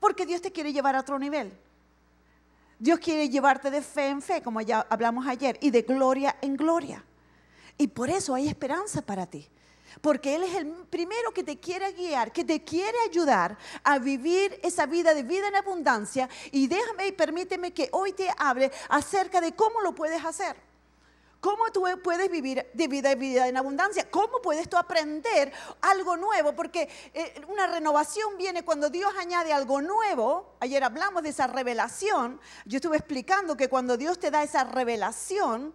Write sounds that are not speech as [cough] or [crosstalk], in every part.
Porque Dios te quiere llevar a otro nivel. Dios quiere llevarte de fe en fe, como ya hablamos ayer, y de gloria en gloria. Y por eso hay esperanza para ti. Porque Él es el primero que te quiere guiar, que te quiere ayudar a vivir esa vida de vida en abundancia. Y déjame y permíteme que hoy te hable acerca de cómo lo puedes hacer. ¿Cómo tú puedes vivir de vida vida en abundancia? ¿Cómo puedes tú aprender algo nuevo? Porque eh, una renovación viene cuando Dios añade algo nuevo. Ayer hablamos de esa revelación. Yo estuve explicando que cuando Dios te da esa revelación,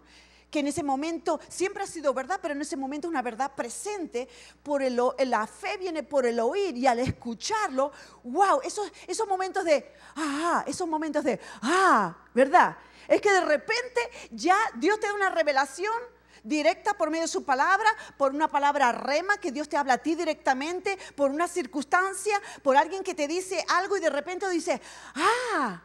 que en ese momento siempre ha sido verdad, pero en ese momento es una verdad presente, por el, la fe viene por el oír y al escucharlo, wow, esos, esos momentos de, ah, esos momentos de, ah, ¿verdad? Es que de repente ya Dios te da una revelación directa por medio de su palabra, por una palabra rema que Dios te habla a ti directamente, por una circunstancia, por alguien que te dice algo y de repente dices, ah,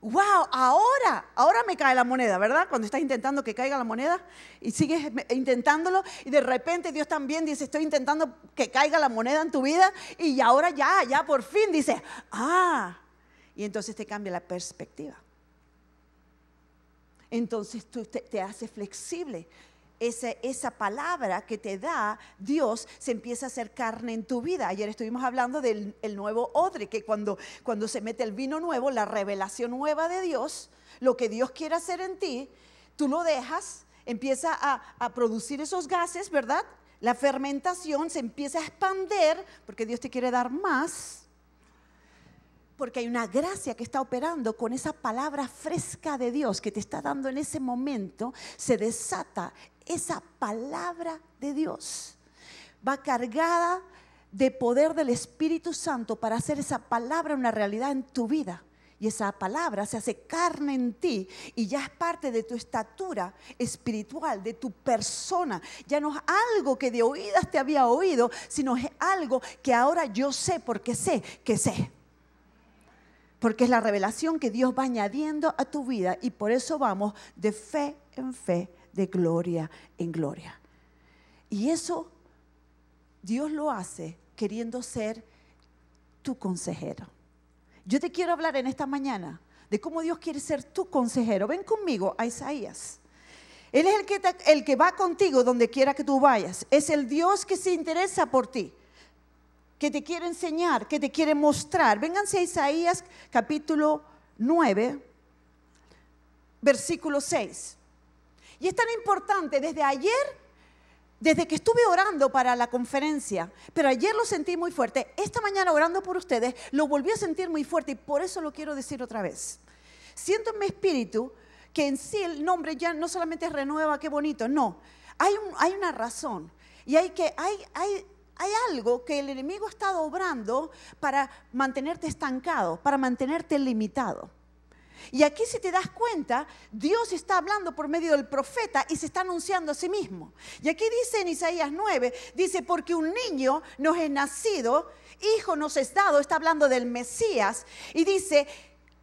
wow, ahora, ahora me cae la moneda, ¿verdad? Cuando estás intentando que caiga la moneda y sigues intentándolo y de repente Dios también dice, estoy intentando que caiga la moneda en tu vida y ahora ya, ya por fin dice, ah, y entonces te cambia la perspectiva entonces tú te, haces flexible. Esa, palabra que te da Dios se empieza a hacer carne en tu vida. Ayer estuvimos hablando del nuevo odre, que cuando, cuando se mete el vino nuevo, la revelación nueva de Dios, lo que Dios quiere hacer en ti, tú lo dejas, empieza a, a producir esos gases, ¿verdad? La fermentación se empieza a expander porque Dios te quiere dar más porque hay una gracia que está operando con esa palabra fresca de Dios que te está dando en ese momento. Se desata esa palabra de Dios. Va cargada de poder del Espíritu Santo para hacer esa palabra una realidad en tu vida. Y esa palabra se hace carne en ti y ya es parte de tu estatura espiritual, de tu persona. Ya no es algo que de oídas te había oído, sino es algo que ahora yo sé porque sé que sé porque es la revelación que Dios va añadiendo a tu vida y por eso vamos de fe en fe, de gloria en gloria. Y eso Dios lo hace queriendo ser tu consejero. Yo te quiero hablar en esta mañana de cómo Dios quiere ser tu consejero. Ven conmigo a Isaías. Él es el que, el que va contigo donde quiera que tú vayas. Es el Dios que se interesa por ti que te quiere enseñar, que te quiere mostrar. Vénganse a Isaías capítulo 9, versículo 6. Y es tan importante, desde ayer, desde que estuve orando para la conferencia, pero ayer lo sentí muy fuerte, esta mañana orando por ustedes, lo volví a sentir muy fuerte y por eso lo quiero decir otra vez. Siento en mi espíritu que en sí el nombre ya no solamente renueva, qué bonito, no, hay, hay una razón y hay que, hay, hay hay algo que el enemigo ha estado obrando para mantenerte estancado, para mantenerte limitado. Y aquí si te das cuenta, Dios está hablando por medio del profeta y se está anunciando a sí mismo. Y aquí dice en Isaías 9, dice, porque un niño nos es nacido, hijo nos es dado, está hablando del Mesías, y dice,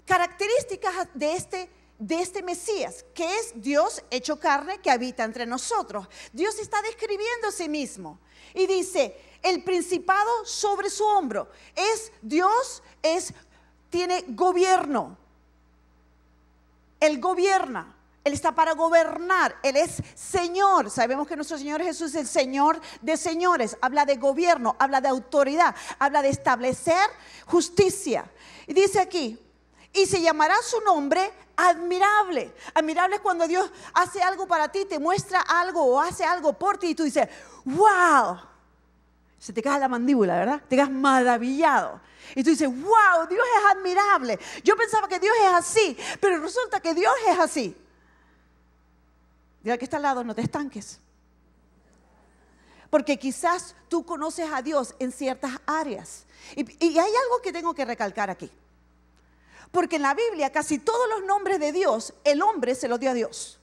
características de este de este Mesías, que es Dios hecho carne que habita entre nosotros. Dios está describiendo a sí mismo y dice, el principado sobre su hombro es Dios, es tiene gobierno. Él gobierna. Él está para gobernar, Él es Señor. Sabemos que nuestro Señor Jesús es el Señor de señores. Habla de gobierno, habla de autoridad, habla de establecer justicia. Y dice aquí, y se llamará su nombre admirable. Admirable es cuando Dios hace algo para ti, te muestra algo o hace algo por ti y tú dices, wow. Se te cae la mandíbula, ¿verdad? Te quedas maravillado. Y tú dices, wow, Dios es admirable. Yo pensaba que Dios es así, pero resulta que Dios es así. Mira que está al lado, no te estanques. Porque quizás tú conoces a Dios en ciertas áreas. y hay algo que tengo que recalcar aquí. Porque en la Biblia casi todos los nombres de Dios, el hombre se los dio a Dios.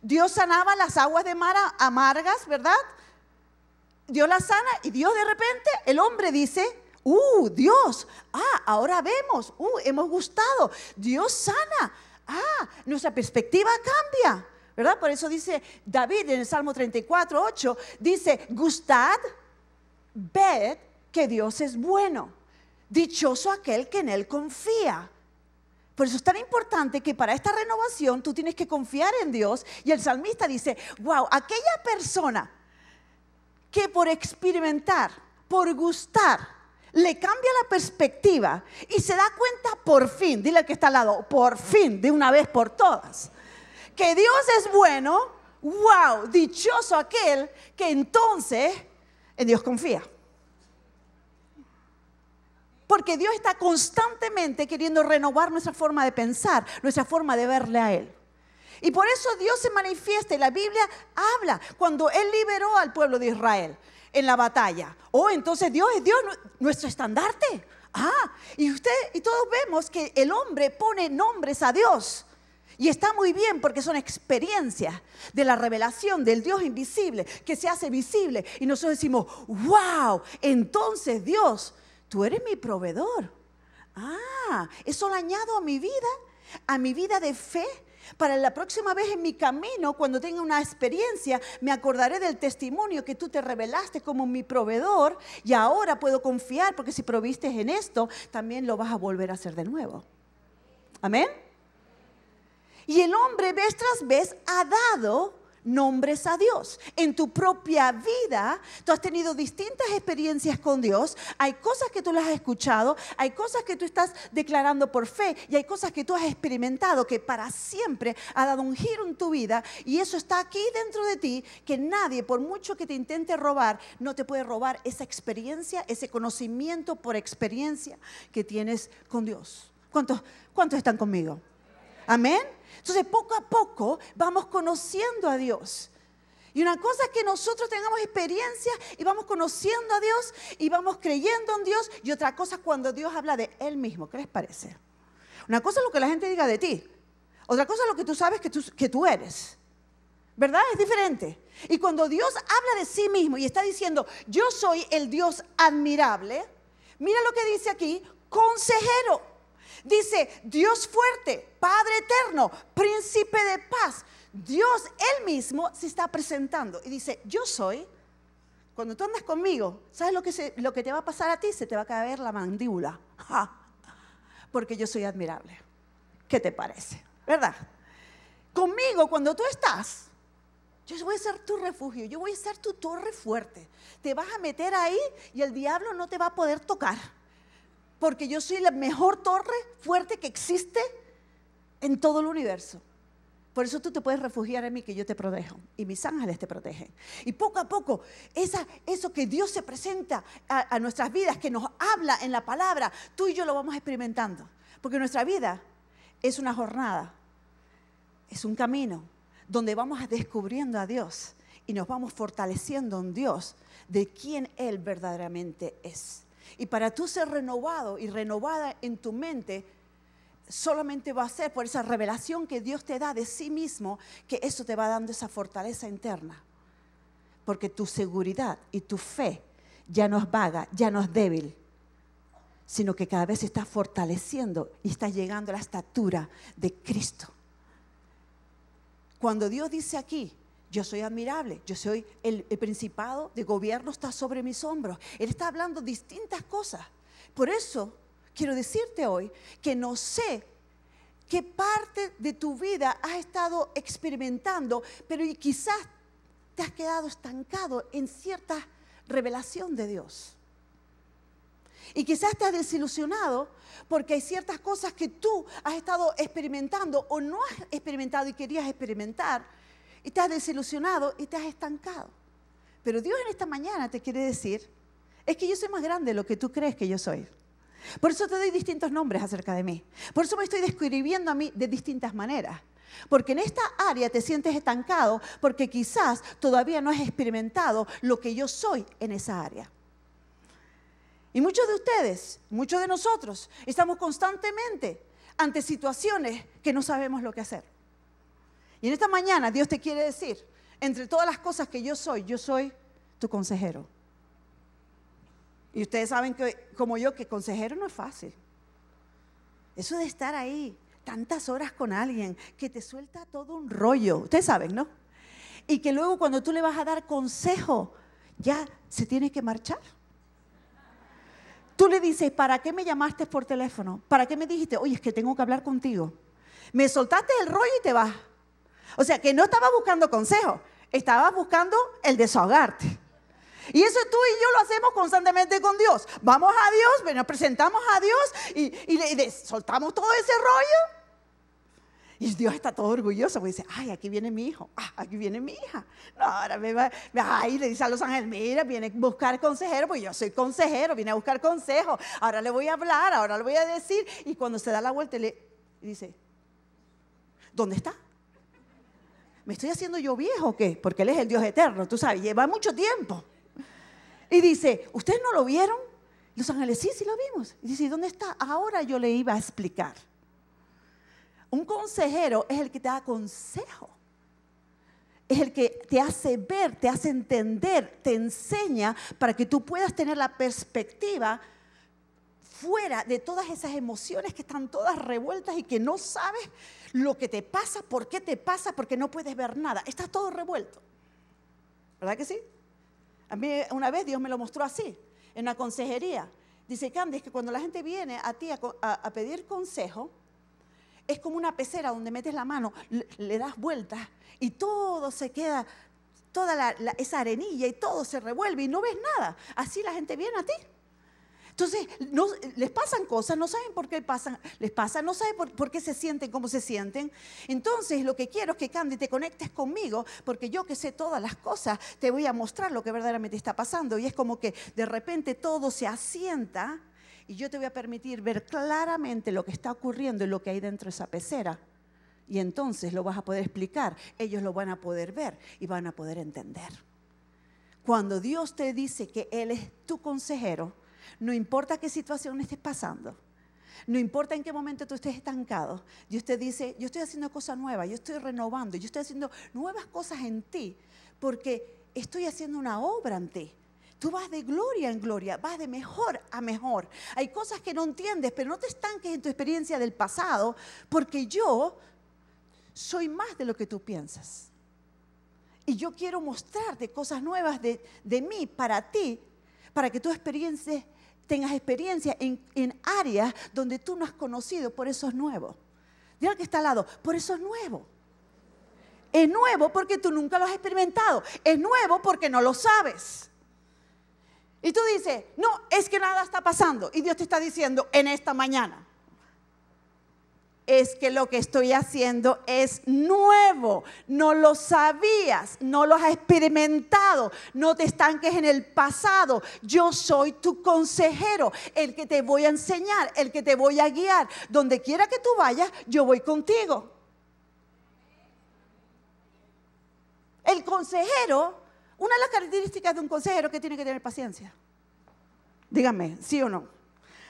Dios sanaba las aguas de mar amargas, ¿verdad? Dios las sana y Dios de repente, el hombre dice, uh, Dios, ah, ahora vemos, uh, hemos gustado, Dios sana, ah, nuestra perspectiva cambia, ¿verdad? Por eso dice David en el Salmo 34, 8, dice, gustad, ved que Dios es bueno, dichoso aquel que en él confía. Por eso es tan importante que para esta renovación tú tienes que confiar en Dios. Y el salmista dice, wow, aquella persona que por experimentar, por gustar, le cambia la perspectiva y se da cuenta por fin, dile al que está al lado, por fin, de una vez por todas, que Dios es bueno, wow, dichoso aquel que entonces en Dios confía. Porque Dios está constantemente queriendo renovar nuestra forma de pensar, nuestra forma de verle a Él. Y por eso Dios se manifiesta y la Biblia habla cuando Él liberó al pueblo de Israel en la batalla. Oh, entonces Dios es Dios nuestro estandarte. Ah, y usted y todos vemos que el hombre pone nombres a Dios. Y está muy bien porque son experiencias de la revelación del Dios invisible que se hace visible. Y nosotros decimos, wow, entonces Dios tú eres mi proveedor. Ah, eso lo añado a mi vida, a mi vida de fe. Para la próxima vez en mi camino, cuando tenga una experiencia, me acordaré del testimonio que tú te revelaste como mi proveedor y ahora puedo confiar porque si proviste en esto, también lo vas a volver a hacer de nuevo. Amén. Y el hombre vez tras vez ha dado nombres a Dios. En tu propia vida, tú has tenido distintas experiencias con Dios. Hay cosas que tú las has escuchado, hay cosas que tú estás declarando por fe y hay cosas que tú has experimentado que para siempre ha dado un giro en tu vida y eso está aquí dentro de ti que nadie, por mucho que te intente robar, no te puede robar esa experiencia, ese conocimiento por experiencia que tienes con Dios. ¿Cuántos, cuántos están conmigo? Amén. Entonces, poco a poco vamos conociendo a Dios. Y una cosa es que nosotros tengamos experiencia y vamos conociendo a Dios y vamos creyendo en Dios. Y otra cosa cuando Dios habla de Él mismo. ¿Qué les parece? Una cosa es lo que la gente diga de ti. Otra cosa es lo que tú sabes que tú, que tú eres. ¿Verdad? Es diferente. Y cuando Dios habla de sí mismo y está diciendo, yo soy el Dios admirable, mira lo que dice aquí, consejero. Dice, Dios fuerte, Padre eterno, príncipe de paz. Dios él mismo se está presentando y dice, yo soy. Cuando tú andas conmigo, ¿sabes lo que, te va a pasar a ti? Se te va a caer la mandíbula. Porque yo soy admirable. ¿Qué te parece? ¿Verdad? Conmigo, cuando tú estás, yo voy a ser tu refugio, yo voy a ser tu torre fuerte. Te vas a meter ahí y el diablo no te va a poder tocar porque yo soy la mejor torre fuerte que existe en todo el universo. Por eso tú te puedes refugiar en mí, que yo te protejo. Y mis ángeles te protegen. Y poco a poco, eso que Dios se presenta a, a nuestras vidas, que nos habla en la palabra, tú y yo lo vamos experimentando. Porque nuestra vida es una jornada, es un camino donde vamos descubriendo a Dios y nos vamos fortaleciendo en Dios de quién Él verdaderamente es. Y para tú ser renovado y renovada en tu mente, solamente va a ser por esa revelación que Dios te da de sí mismo, que eso te va dando esa fortaleza interna. Porque tu seguridad y tu fe ya no es vaga, ya no es débil, sino que cada vez está fortaleciendo y está llegando a la estatura de Cristo. Cuando Dios dice aquí, yo soy admirable, yo soy el, principado de gobierno está sobre mis hombros. Él está hablando distintas cosas. Por eso quiero decirte hoy que no sé qué parte de tu vida has estado experimentando, pero quizás te has quedado estancado en cierta revelación de Dios. Y quizás te has desilusionado porque hay ciertas cosas que tú has estado experimentando o no has experimentado y querías experimentar estás desilusionado y te has estancado. Pero Dios en esta mañana te quiere decir, es que yo soy más grande de lo que tú crees que yo soy. Por eso te doy distintos nombres acerca de mí. Por eso me estoy describiendo a mí de distintas maneras. Porque en esta área te sientes estancado porque quizás todavía no has experimentado lo que yo soy en esa área. Y muchos de ustedes, muchos de nosotros, estamos constantemente ante situaciones que no sabemos lo que hacer. Y en esta mañana Dios te quiere decir, entre todas las cosas que yo soy, yo soy tu consejero. Y ustedes saben que, como yo, que consejero no es fácil. Eso de estar ahí tantas horas con alguien que te suelta todo un rollo, ustedes saben, ¿no? Y que luego cuando tú le vas a dar consejo, ya se tiene que marchar. Tú le dices, ¿para qué me llamaste por teléfono? ¿Para qué me dijiste, oye, es que tengo que hablar contigo? Me soltaste el rollo y te vas. O sea, que no estaba buscando consejo, estaba buscando el desahogarte. Y eso tú y yo lo hacemos constantemente con Dios. Vamos a Dios, nos presentamos a Dios y, le, soltamos todo ese rollo. Y Dios está todo orgulloso, porque dice, ay, aquí viene mi hijo, ah, aquí viene mi hija. No, ahora me va, ay, le dice a los ángeles, mira, viene a buscar consejero, porque yo soy consejero, viene a buscar consejo. Ahora le voy a hablar, ahora le voy a decir. Y cuando se da la vuelta, le dice, ¿dónde está? ¿me estoy haciendo yo viejo o qué? Porque Él es el Dios eterno, tú sabes, lleva mucho tiempo. Y dice, ¿ustedes no lo vieron? Los ángeles, sí, sí lo vimos. Y dice, dónde está? Ahora yo le iba a explicar. Un consejero es el que te da consejo. Es el que te hace ver, te hace entender, te enseña para que tú puedas tener la perspectiva fuera de todas esas emociones que están todas revueltas y que no sabes lo que te pasa, por qué te pasa, porque no puedes ver nada. Estás todo revuelto. ¿Verdad que sí? A mí una vez Dios me lo mostró así, en la consejería. Dice, Candy, es que cuando la gente viene a ti a, pedir consejo, es como una pecera donde metes la mano, le, das vueltas y todo se queda, toda esa arenilla y todo se revuelve y no ves nada. Así la gente viene a ti. Entonces, no, les pasan cosas, no saben por qué pasan, les pasan, no saben por, por, qué se sienten como se sienten. Entonces, lo que quiero es que Candy te conectes conmigo, porque yo que sé todas las cosas, te voy a mostrar lo que verdaderamente está pasando. Y es como que de repente todo se asienta y yo te voy a permitir ver claramente lo que está ocurriendo y lo que hay dentro de esa pecera. Y entonces lo vas a poder explicar, ellos lo van a poder ver y van a poder entender. Cuando Dios te dice que Él es tu consejero, no importa qué situación estés pasando. No importa en qué momento tú estés estancado. Dios te dice, yo estoy haciendo cosas nuevas, yo estoy renovando, yo estoy haciendo nuevas cosas en ti, porque estoy haciendo una obra en ti. Tú vas de gloria en gloria, vas de mejor a mejor. Hay cosas que no entiendes, pero no te estanques en tu experiencia del pasado, porque yo soy más de lo que tú piensas. Y yo quiero mostrarte cosas nuevas de, mí para ti, para que tú experiences tengas experiencia en, áreas donde tú no has conocido, por eso es nuevo. Dile al que está al lado, por eso es nuevo. Es nuevo porque tú nunca lo has experimentado. Es nuevo porque no lo sabes. Y tú dices, no, es que nada está pasando. Y Dios te está diciendo en esta mañana es que lo que estoy haciendo es nuevo. No lo sabías, no lo has experimentado, no te estanques en el pasado. Yo soy tu consejero, el que te voy a enseñar, el que te voy a guiar. Donde quiera que tú vayas, yo voy contigo. El consejero, una de las características de un consejero es que tiene que tener paciencia. Díganme, ¿sí o no?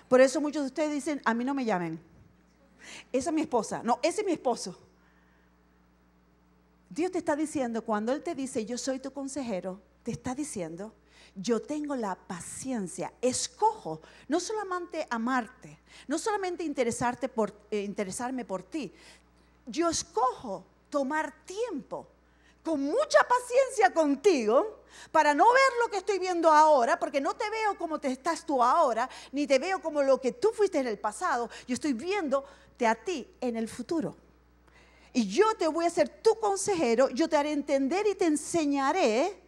Por eso muchos de ustedes dicen, a mí no me llamen. Esa es mi esposa. No, ese es mi esposo. Dios te está diciendo, cuando Él te dice, yo soy tu consejero, te está diciendo, yo tengo la paciencia, escojo no solamente amarte, no solamente interesarte por, eh, interesarme por ti, yo escojo tomar tiempo con mucha paciencia contigo para no ver lo que estoy viendo ahora, porque no te veo como te estás tú ahora, ni te veo como lo que tú fuiste en el pasado, yo estoy viendo a ti en el futuro. Y yo te voy a ser tu consejero, yo te haré entender y te enseñaré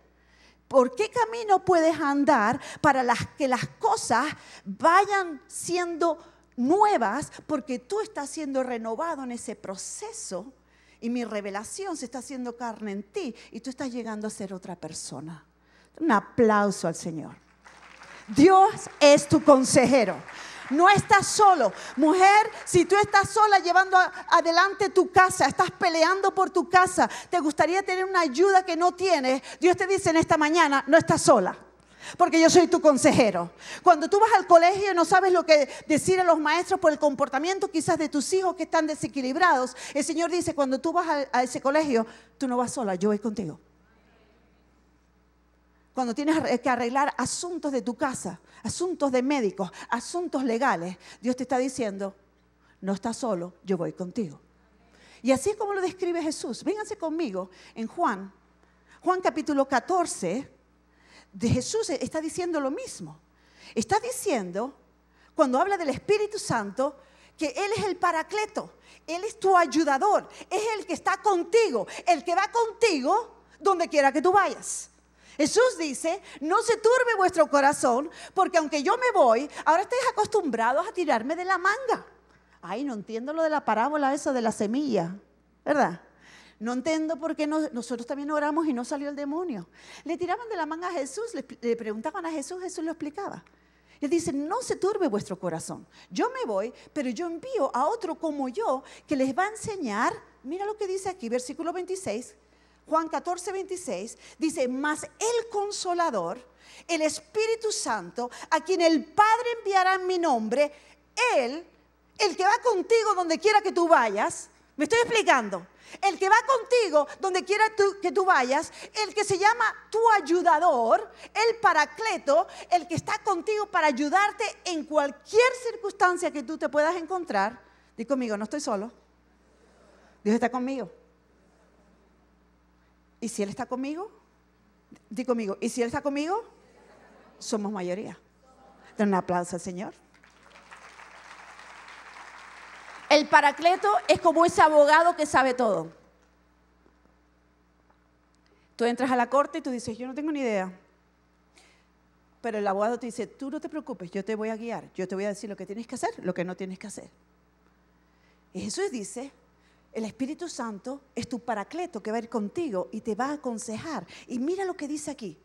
por qué camino puedes andar para que las cosas vayan siendo nuevas, porque tú estás siendo renovado en ese proceso y mi revelación se está haciendo carne en ti y tú estás llegando a ser otra persona. Un aplauso al Señor. Dios es tu consejero. No estás solo. Mujer, si tú estás sola llevando adelante tu casa, estás peleando por tu casa, te gustaría tener una ayuda que no tienes, Dios te dice en esta mañana, no estás sola. Porque yo soy tu consejero. Cuando tú vas al colegio y no sabes lo que decir a los maestros por el comportamiento quizás de tus hijos que están desequilibrados, el Señor dice, cuando tú vas a, a ese colegio, tú no vas sola, yo voy contigo cuando tienes que arreglar asuntos de tu casa, asuntos de médicos, asuntos legales, Dios te está diciendo, no estás solo, yo voy contigo. Y así es como lo describe Jesús. Vénganse conmigo en Juan, Juan capítulo 14, de Jesús e, está diciendo lo mismo. Está diciendo, cuando habla del Espíritu Santo, que Él es el paracleto, Él es tu ayudador, es el que está contigo, el que va contigo donde quiera que tú vayas. Jesús dice, no se turbe vuestro corazón, porque aunque yo me voy, ahora estáis acostumbrados a tirarme de la manga. Ay, no entiendo lo de la parábola esa de la semilla, ¿verdad? No entiendo por qué nosotros también oramos y no salió el demonio. Le tiraban de la manga a Jesús, le, preguntaban a Jesús, Jesús lo explicaba. Él dice, no se turbe vuestro corazón. Yo me voy, pero yo envío a otro como yo que les va a enseñar, mira lo que dice aquí, versículo 26, Juan 14, 26, dice, mas el consolador, el Espíritu Santo, a quien el Padre enviará en mi nombre, Él, el que va contigo donde quiera que tú vayas, me estoy explicando, el que va contigo donde quiera que tú vayas, el que se llama tu ayudador, el paracleto, el que está contigo para ayudarte en cualquier circunstancia que tú te puedas encontrar. Di conmigo, no estoy solo. Dios está conmigo. ¿Y si Él está conmigo? Di conmigo, ¿y si Él está conmigo? Somos mayoría. Den un aplauso al Señor. El paracleto es como ese abogado que sabe todo. Tú entras a la corte y tú dices, yo no tengo ni idea. Pero el abogado te dice, tú no te preocupes, yo te voy a guiar, yo te voy a decir lo que tienes que hacer, lo que no tienes que hacer. Y Jesús dice, el Espíritu Santo es tu paracleto que va a ir contigo y te va a aconsejar. Y mira lo que dice aquí.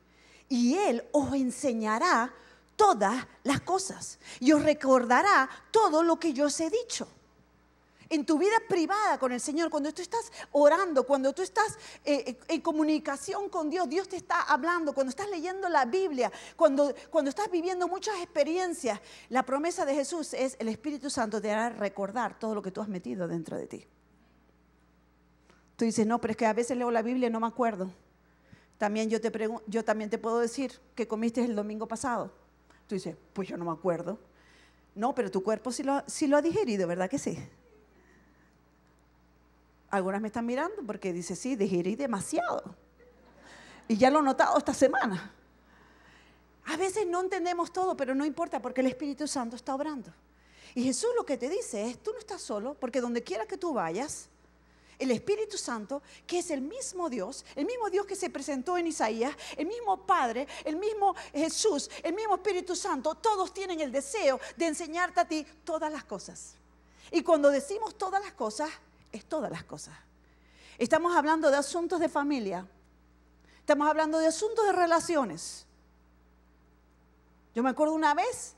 Y Él os enseñará todas las cosas y os recordará todo lo que yo os he dicho. En tu vida privada con el Señor, cuando tú estás orando, cuando tú estás eh, eh, en comunicación con Dios, Dios te está hablando, cuando estás leyendo la Biblia, cuando, cuando estás viviendo muchas experiencias, la promesa de Jesús es el Espíritu Santo te hará recordar todo lo que tú has metido dentro de ti. Tú dices, no, pero es que a veces leo la Biblia y no me acuerdo. También yo, te yo también te puedo decir que comiste el domingo pasado. Tú dices, pues yo no me acuerdo. No, pero tu cuerpo sí lo, lo ha digerido, ¿verdad que sí? Algunas me están mirando porque dice, sí, digerí demasiado. Y ya lo he notado esta semana. A veces no entendemos todo, pero no importa porque el Espíritu Santo está obrando. Y Jesús lo que te dice es, tú no estás solo, porque donde quiera que tú vayas, el Espíritu Santo, que es el mismo Dios, el mismo Dios que se presentó en Isaías, el mismo Padre, el mismo Jesús, el mismo Espíritu Santo, todos tienen el deseo de enseñarte a ti todas las cosas. Y cuando decimos todas las cosas, es todas las cosas. Estamos hablando de asuntos de familia, estamos hablando de asuntos de relaciones. Yo me acuerdo una vez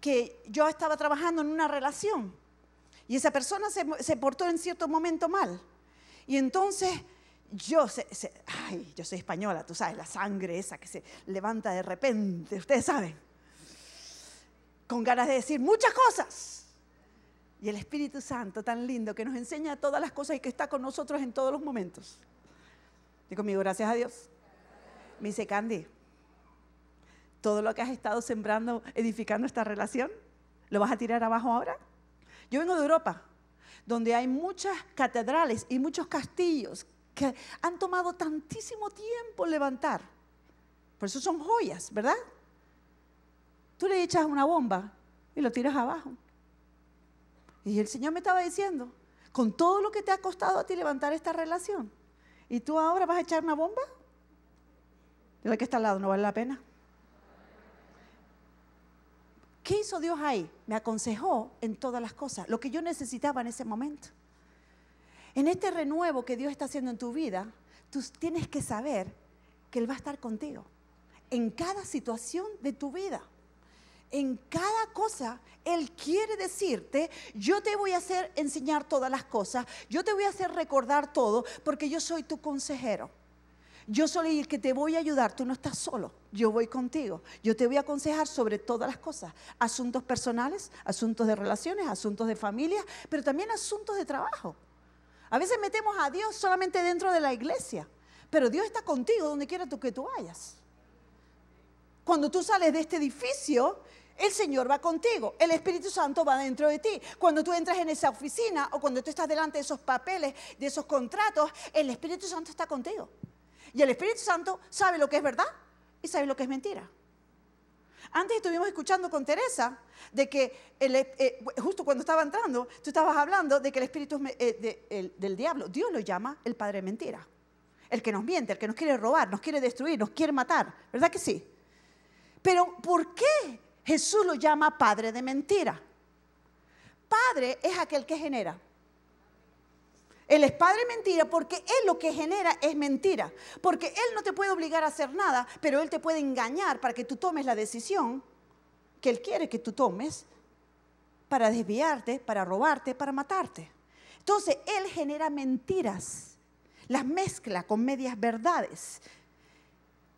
que yo estaba trabajando en una relación y esa persona se, portó en cierto momento mal. Y entonces yo, sé, ay, yo soy española, tú sabes, la sangre esa que se levanta de repente, ustedes saben, con ganas de decir muchas cosas. Y el Espíritu Santo, tan lindo, que nos enseña todas las cosas y que está con nosotros en todos los momentos. Y conmigo, gracias a Dios. Me dice, Candy, todo lo que has estado sembrando, edificando esta relación, ¿lo vas a tirar abajo ahora? Yo vengo de Europa, donde hay muchas catedrales y muchos castillos que han tomado tantísimo tiempo levantar. Por eso son joyas, ¿verdad? Tú le echas una bomba y lo tiras abajo. Y el Señor me estaba diciendo, con todo lo que te ha costado a ti levantar esta relación, ¿y tú ahora vas a echar una bomba? De la que está al lado, no vale la pena. ¿Qué hizo Dios ahí? Me aconsejó en todas las cosas, lo que yo necesitaba en ese momento. En este renuevo que Dios está haciendo en tu vida, tú tienes que saber que Él va a estar contigo en cada situación de tu vida. En cada cosa, Él quiere decirte, yo te voy a hacer enseñar todas las cosas, yo te voy a hacer recordar todo, porque yo soy tu consejero. Yo soy el que te voy a ayudar, tú no estás solo, yo voy contigo. Yo te voy a aconsejar sobre todas las cosas, asuntos personales, asuntos de relaciones, asuntos de familia, pero también asuntos de trabajo. A veces metemos a Dios solamente dentro de la iglesia, pero Dios está contigo donde quiera que tú vayas. Cuando tú sales de este edificio, el Señor va contigo, el Espíritu Santo va dentro de ti. Cuando tú entras en esa oficina o cuando tú estás delante de esos papeles, de esos contratos, el Espíritu Santo está contigo. Y el Espíritu Santo sabe lo que es verdad y sabe lo que es mentira. Antes estuvimos escuchando con Teresa de que, eh, eh, justo cuando estaba entrando, tú estabas hablando de que el espíritu eh, del diablo, Dios lo llama el padre de mentira. El que nos miente, el que nos quiere robar, nos quiere destruir, nos quiere matar. ¿Verdad que sí? Pero ¿por qué Jesús lo llama padre de mentira? Padre es aquel que genera. Él es padre mentira porque Él lo que genera es mentira. Porque Él no te puede obligar a hacer nada, pero Él te puede engañar para que tú tomes la decisión que Él quiere que tú tomes para desviarte, para robarte, para matarte. Entonces, Él genera mentiras, las mezcla con medias verdades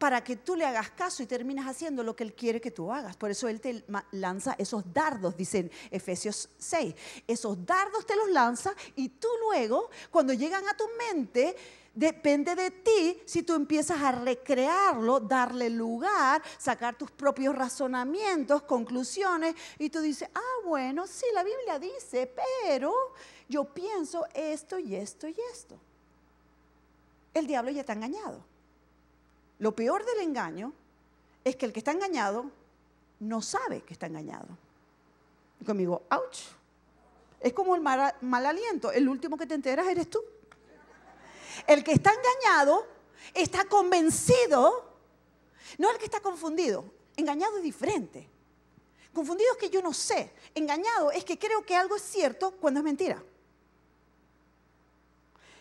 para que tú le hagas caso y terminas haciendo lo que Él quiere que tú hagas. Por eso Él te lanza esos dardos, dicen Efesios 6. Esos dardos te los lanza y tú luego, cuando llegan a tu mente, depende de ti si tú empiezas a recrearlo, darle lugar, sacar tus propios razonamientos, conclusiones, y tú dices, ah, bueno, sí, la Biblia dice, pero yo pienso esto y esto y esto. El diablo ya está engañado. Lo peor del engaño es que el que está engañado no sabe que está engañado. Y conmigo, ouch. Es como el mal, mal aliento. El último que te enteras eres tú. El que está engañado está convencido, no el que está confundido. Engañado es diferente. Confundido es que yo no sé. Engañado es que creo que algo es cierto cuando es mentira.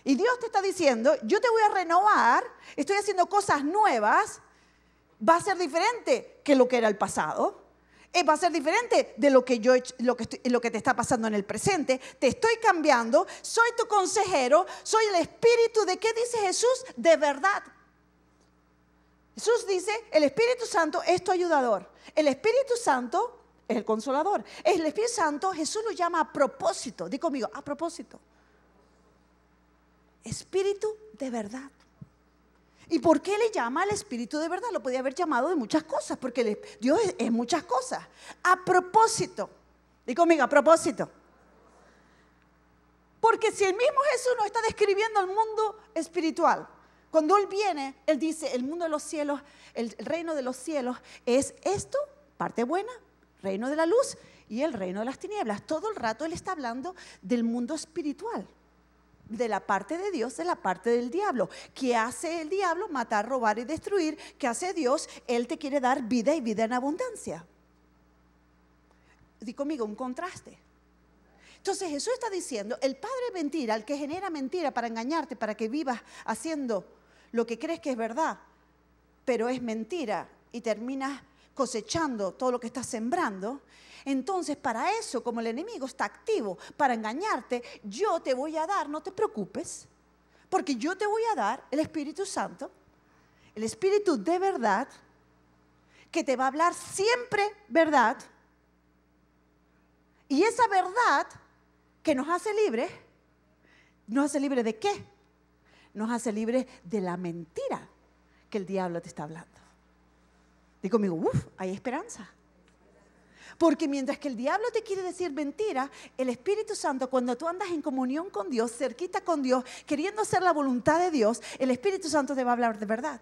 Y Dios te está diciendo, yo te voy a renovar, estoy haciendo cosas nuevas, va a ser diferente que lo que era el pasado. Eh, va a ser diferente de lo que, te está pasando en el presente. Te estoy cambiando, soy tu consejero, soy el espíritu de qué dice Jesús de verdad. Jesús dice, el Espíritu Santo es tu ayudador. El Espíritu Santo es el consolador. El Espíritu Santo Jesús lo llama a propósito. Di conmigo, a propósito espíritu de verdad. ¿Y por qué le llama al espíritu de verdad? Lo podía haber llamado de muchas cosas, porque Dios es, muchas cosas. A propósito, digo conmigo, a propósito. Porque si el mismo Jesús No está describiendo el mundo espiritual, cuando Él viene, Él dice, el mundo de los cielos, el reino de los cielos es esto, parte buena, reino de la luz y el reino de las tinieblas. Todo el rato Él está hablando del mundo espiritual de la parte de Dios, de la parte del diablo. ¿Qué hace el diablo? Matar, robar y destruir. ¿Qué hace Dios? Él te quiere dar vida y vida en abundancia. Di conmigo un contraste. Entonces Jesús está diciendo, el padre mentira, el que genera mentira para engañarte, para que vivas haciendo lo que crees que es verdad, pero es mentira y terminas cosechando todo lo que estás sembrando, entonces para eso, como el enemigo está activo, para engañarte, yo te voy a dar, no te preocupes, porque yo te voy a dar el Espíritu Santo, el Espíritu de verdad, que te va a hablar siempre verdad. Y esa verdad que nos hace libres, ¿nos hace libres de qué? Nos hace libres de la mentira que el diablo te está hablando digo conmigo, uff, hay esperanza. Porque mientras que el diablo te quiere decir mentira, el Espíritu Santo, cuando tú andas en comunión con Dios, cerquita con Dios, queriendo hacer la voluntad de Dios, el Espíritu Santo te va a hablar de verdad.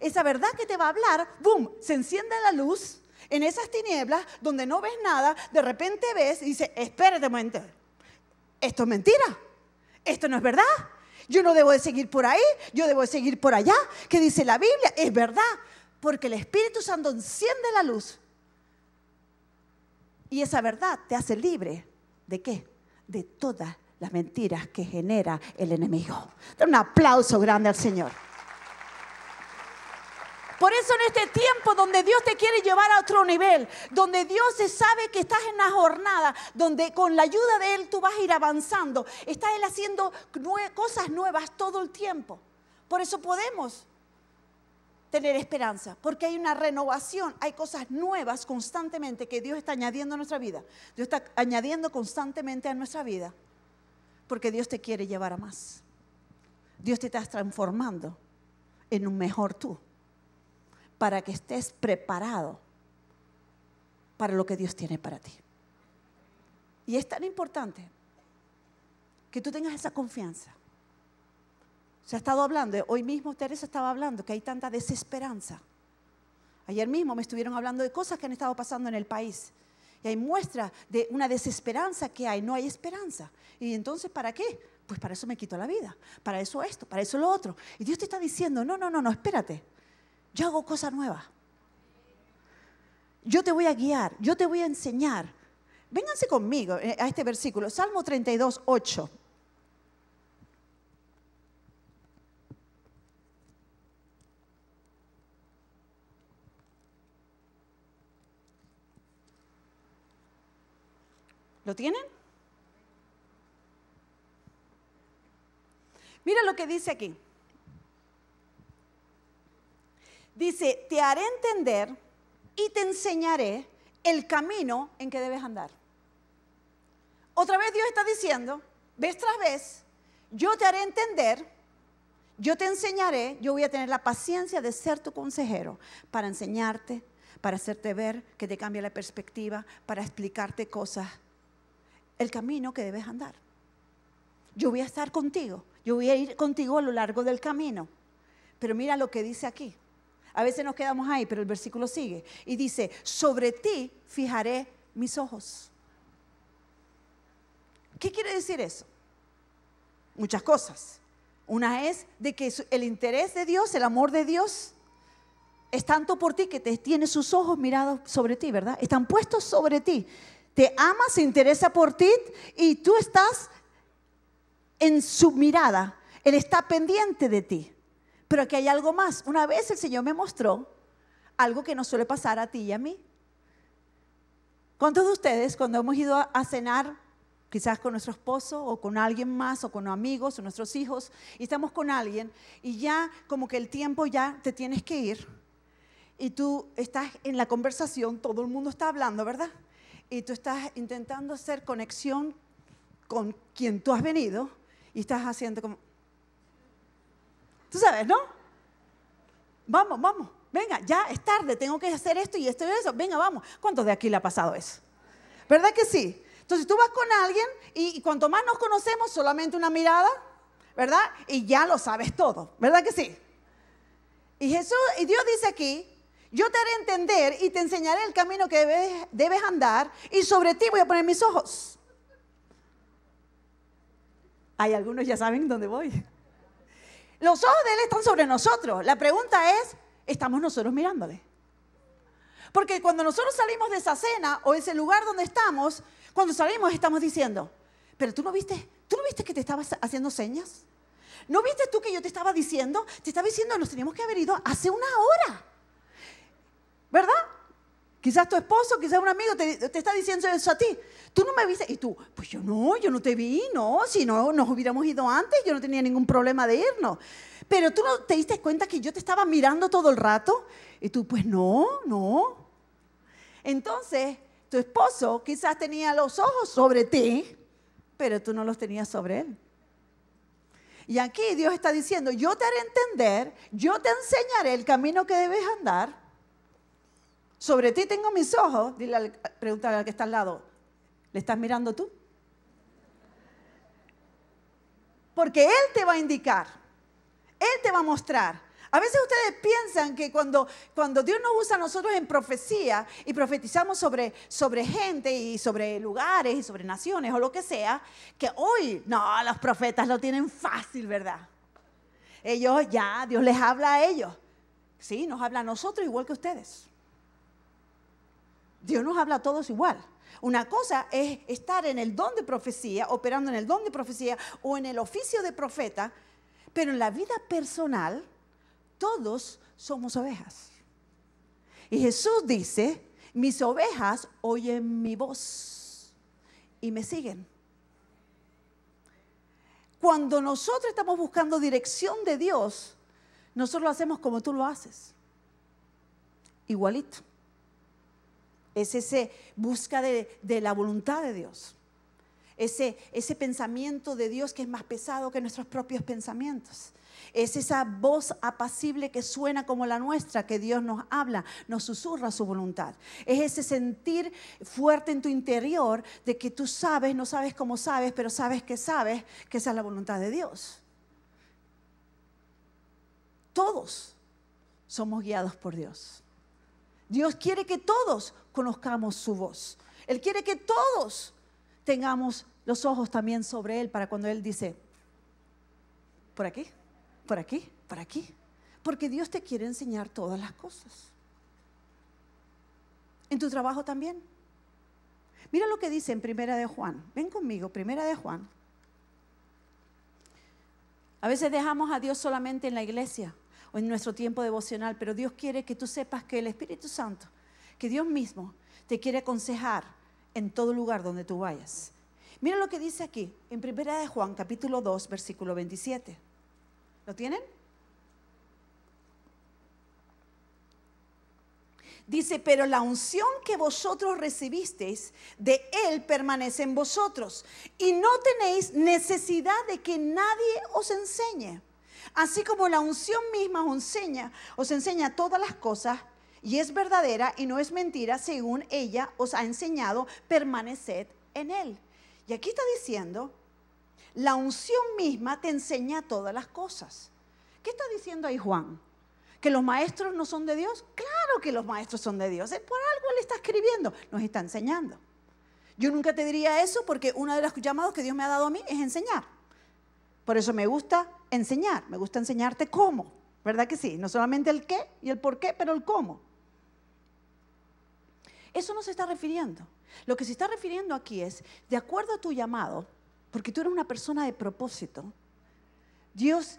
Esa verdad que te va a hablar, ¡boom! Se enciende la luz en esas tinieblas donde no ves nada, de repente ves y dice espérate un momento, esto es mentira, esto no es verdad. Yo no debo de seguir por ahí, yo debo de seguir por allá, qué dice la Biblia, es verdad. Porque el Espíritu Santo enciende la luz. Y esa verdad te hace libre. ¿De qué? De todas las mentiras que genera el enemigo. un aplauso grande al Señor. Por eso en este tiempo donde Dios te quiere llevar a otro nivel, donde Dios se sabe que estás en la jornada, donde con la ayuda de Él tú vas a ir avanzando, está Él haciendo cosas nuevas todo el tiempo. Por eso podemos tener esperanza, porque hay una renovación, hay cosas nuevas constantemente que Dios está añadiendo a nuestra vida. Dios está añadiendo constantemente a nuestra vida, porque Dios te quiere llevar a más. Dios te está transformando en un mejor tú, para que estés preparado para lo que Dios tiene para ti. Y es tan importante que tú tengas esa confianza se ha estado hablando, hoy mismo Teresa estaba hablando que hay tanta desesperanza. Ayer mismo me estuvieron hablando de cosas que han estado pasando en el país. Y hay muestra de una desesperanza que hay, no hay esperanza. Y entonces, ¿para qué? Pues para eso me quito la vida, para eso esto, para eso lo otro. Y Dios te está diciendo, no, no, no, no, espérate. Yo hago cosas nuevas. Yo te voy a guiar, yo te voy a enseñar. Vénganse conmigo eh, a este versículo, Salmo 32, 8. ¿Lo tienen? Mira lo que dice aquí. Dice, te haré entender y te enseñaré el camino en que debes andar. Otra vez Dios está diciendo, vez tras vez, yo te haré entender, yo te enseñaré, yo voy a tener la paciencia de ser tu consejero para enseñarte, para hacerte ver que te cambia la perspectiva, para explicarte cosas el camino que debes andar. Yo voy a estar contigo, yo voy a ir contigo a lo largo del camino. Pero mira lo que dice aquí. A veces nos quedamos ahí, pero el versículo sigue. Y dice, sobre ti fijaré mis ojos. ¿Qué quiere decir eso? Muchas cosas. Una es de que el interés de Dios, el amor de Dios, es tanto por ti que te tiene sus ojos mirados sobre ti, ¿verdad? Están puestos sobre ti te ama, se interesa por ti y tú estás en su mirada. Él está pendiente de ti. Pero que hay algo más. Una vez el Señor me mostró algo que no suele pasar a ti y a mí. ¿Cuántos de ustedes cuando hemos ido a cenar, quizás con nuestro esposo o con alguien más o con amigos o nuestros hijos, y estamos con alguien y ya como que el tiempo ya te tienes que ir y tú estás en la conversación, todo el mundo está hablando, ¿verdad? y tú estás intentando hacer conexión con quien tú has venido y estás haciendo como... Tú sabes, ¿no? Vamos, vamos, venga, ya es tarde, tengo que hacer esto y esto y eso, venga, vamos. ¿Cuántos de aquí le ha pasado eso? ¿Verdad que sí? Entonces tú vas con alguien y, y cuanto más nos conocemos, solamente una mirada, ¿verdad? Y ya lo sabes todo, ¿verdad que sí? Y Jesús, y Dios dice aquí yo te haré entender y te enseñaré el camino que debes, andar y sobre ti voy a poner mis ojos. Hay algunos ya saben dónde voy. Los ojos de Él están sobre nosotros. La pregunta es, ¿estamos nosotros mirándole? Porque cuando nosotros salimos de esa cena o ese lugar donde estamos, cuando salimos estamos diciendo, pero tú no viste, tú no viste que te estabas haciendo señas. ¿No viste tú que yo te estaba diciendo? Te estaba diciendo, nos teníamos que haber ido hace una hora. ¿Verdad? Quizás tu esposo, quizás un amigo te, está diciendo eso a ti. Tú no me viste. Y tú, pues yo no, yo no te vi, no. Si no nos hubiéramos ido antes, yo no tenía ningún problema de irnos. Pero tú no te diste cuenta que yo te estaba mirando todo el rato. Y tú, pues no, no. Entonces, tu esposo quizás tenía los ojos sobre ti, pero tú no los tenías sobre él. Y aquí Dios está diciendo, yo te haré entender, yo te enseñaré el camino que debes andar sobre ti tengo mis ojos, dile al, pregúntale al que está al lado, ¿le estás mirando tú? Porque Él te va a indicar, Él te va a mostrar. A veces ustedes piensan que cuando, cuando Dios nos usa a nosotros en profecía y profetizamos sobre, sobre gente y sobre lugares y sobre naciones o lo que sea, que hoy, no, los profetas lo tienen fácil, ¿verdad? Ellos ya, Dios les habla a ellos. Sí, nos habla a nosotros igual que ustedes. Dios nos habla a todos igual. Una cosa es estar en el don de profecía, operando en el don de profecía o en el oficio de profeta, pero en la vida personal todos somos ovejas. Y Jesús dice, mis ovejas oyen mi voz y me siguen. Cuando nosotros estamos buscando dirección de Dios, nosotros lo hacemos como tú lo haces, igualito es ese busca de, la voluntad de Dios. Ese, ese, pensamiento de Dios que es más pesado que nuestros propios pensamientos. Es esa voz apacible que suena como la nuestra, que Dios nos habla, nos susurra su voluntad. Es ese sentir fuerte en tu interior de que tú sabes, no sabes cómo sabes, pero sabes que sabes que esa es la voluntad de Dios. Todos somos guiados por Dios. Dios quiere que todos conozcamos su voz. Él quiere que todos tengamos los ojos también sobre Él para cuando Él dice, por aquí, por aquí, por aquí. Porque Dios te quiere enseñar todas las cosas. En tu trabajo también. Mira lo que dice en Primera de Juan. Ven conmigo, Primera de Juan. A veces dejamos a Dios solamente en la iglesia o en nuestro tiempo devocional, pero Dios quiere que tú sepas que el Espíritu Santo que Dios mismo te quiere aconsejar en todo lugar donde tú vayas. Mira lo que dice aquí, en Primera de Juan, capítulo 2, versículo 27. ¿Lo tienen? Dice, pero la unción que vosotros recibisteis de Él permanece en vosotros y no tenéis necesidad de que nadie os enseñe. Así como la unción misma os enseña, os enseña todas las cosas, y es verdadera y no es mentira, según ella os ha enseñado, permaneced en él. Y aquí está diciendo, la unción misma te enseña todas las cosas. ¿Qué está diciendo ahí Juan? ¿Que los maestros no son de Dios? Claro que los maestros son de Dios. ¿eh? Por algo le está escribiendo, nos está enseñando. Yo nunca te diría eso porque uno de los llamados que Dios me ha dado a mí es enseñar. Por eso me gusta enseñar, me gusta enseñarte cómo, ¿verdad que sí? No solamente el qué y el por qué, pero el cómo. Eso no se está refiriendo. Lo que se está refiriendo aquí es, de acuerdo a tu llamado, porque tú eres una persona de propósito, Dios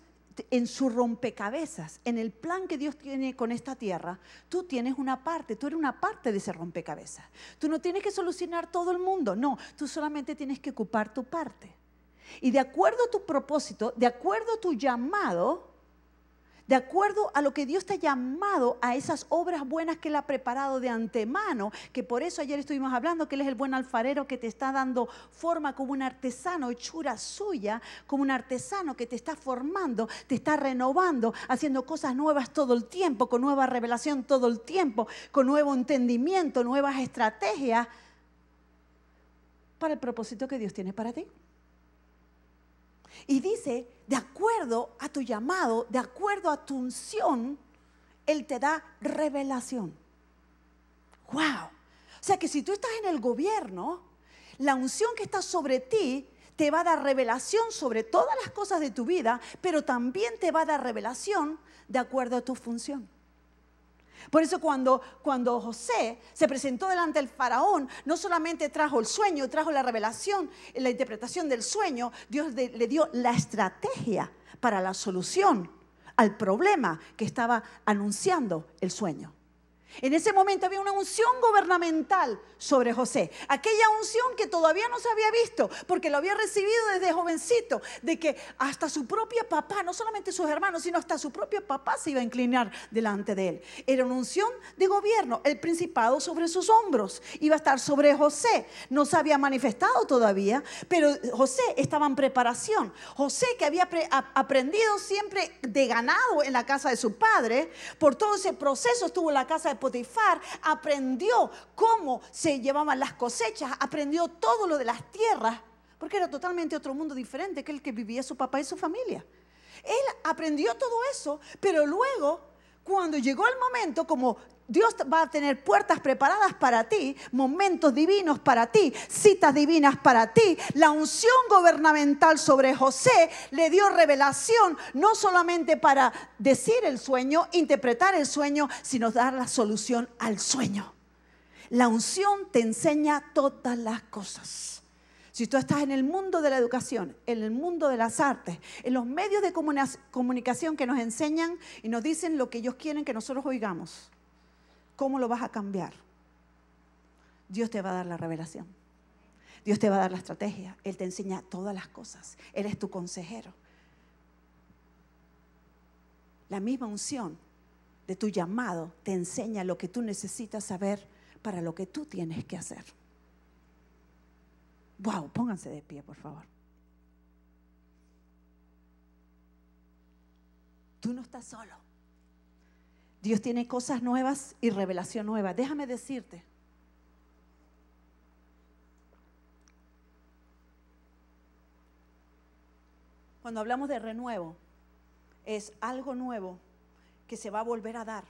en su rompecabezas, en el plan que Dios tiene con esta tierra, tú tienes una parte, tú eres una parte de ese rompecabezas. Tú no tienes que solucionar todo el mundo, no, tú solamente tienes que ocupar tu parte. Y de acuerdo a tu propósito, de acuerdo a tu llamado, de acuerdo a lo que Dios te ha llamado a esas obras buenas que Él ha preparado de antemano, que por eso ayer estuvimos hablando que Él es el buen alfarero que te está dando forma como un artesano, hechura suya, como un artesano que te está formando, te está renovando, haciendo cosas nuevas todo el tiempo, con nueva revelación todo el tiempo, con nuevo entendimiento, nuevas estrategias para el propósito que Dios tiene para ti. Y dice, de acuerdo a tu llamado, de acuerdo a tu unción, Él te da revelación. ¡Wow! O sea que si tú estás en el gobierno, la unción que está sobre ti te va a dar revelación sobre todas las cosas de tu vida, pero también te va a dar revelación de acuerdo a tu función. Por eso cuando, José se presentó delante del faraón, no solamente trajo el sueño, trajo la revelación, la interpretación del sueño, Dios le dio la estrategia para la solución al problema que estaba anunciando el sueño. En ese momento había una unción gubernamental sobre José. Aquella unción que todavía no se había visto, porque lo había recibido desde jovencito, de que hasta su propio papá, no solamente sus hermanos, sino hasta su propio papá se iba a inclinar delante de él. Era una unción de gobierno, el principado sobre sus hombros. Iba a estar sobre José. No se había manifestado todavía, pero José estaba en preparación. José que había aprendido siempre de ganado en la casa de su padre, por todo ese proceso estuvo en la casa de aprendió cómo se llevaban las cosechas, aprendió todo lo de las tierras, porque era totalmente otro mundo diferente que el que vivía su papá y su familia. Él aprendió todo eso, pero luego, cuando llegó el momento, como Dios va a tener puertas preparadas para ti, momentos divinos para ti, citas divinas para ti. La unción gubernamental sobre José le dio revelación, no solamente para decir el sueño, interpretar el sueño, sino dar la solución al sueño. La unción te enseña todas las cosas. Si tú estás en el mundo de la educación, en el mundo de las artes, en los medios de comunicación que nos enseñan y nos dicen lo que ellos quieren que nosotros oigamos ¿Cómo lo vas a cambiar? Dios te va a dar la revelación. Dios te va a dar la estrategia. Él te enseña todas las cosas. Él es tu consejero. La misma unción de tu llamado te enseña lo que tú necesitas saber para lo que tú tienes que hacer. Wow, pónganse de pie, por favor. Tú no estás solo. Dios tiene cosas nuevas y revelación nueva. Déjame decirte. Cuando hablamos de renuevo, es algo nuevo que se va a volver a dar,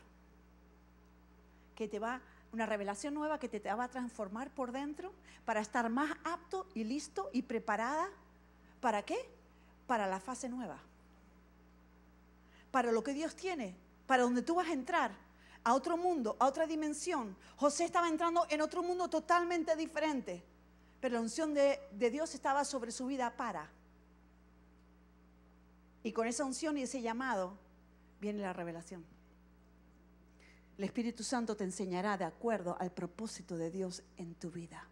que te va una revelación nueva que te, te va a transformar por dentro para estar más apto y listo y preparada. ¿Para qué? Para la fase nueva. Para lo que Dios tiene para donde tú vas a entrar, a otro mundo, a otra dimensión. José estaba entrando en otro mundo totalmente diferente, pero la unción de, Dios estaba sobre su vida para. Y con esa unción y ese llamado viene la revelación. El Espíritu Santo te enseñará de acuerdo al propósito de Dios en tu vida.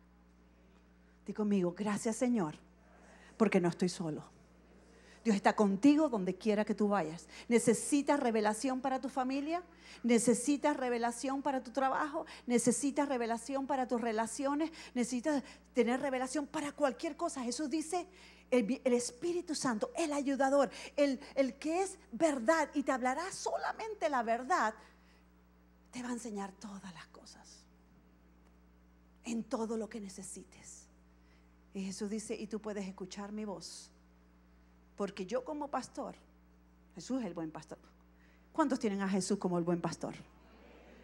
Dí conmigo, gracias Señor, porque no estoy solo. Dios está contigo donde quiera que tú vayas. ¿Necesitas revelación para tu familia? ¿Necesitas revelación para tu trabajo? ¿Necesitas revelación para tus relaciones? ¿Necesitas tener revelación para cualquier cosa? Jesús dice, el, Espíritu Santo, el ayudador, el, el que es verdad y te hablará solamente la verdad, te va a enseñar todas las cosas, en todo lo que necesites. Y Jesús dice, y tú puedes escuchar mi voz porque yo como pastor, Jesús es el buen pastor. ¿Cuántos tienen a Jesús como el buen pastor?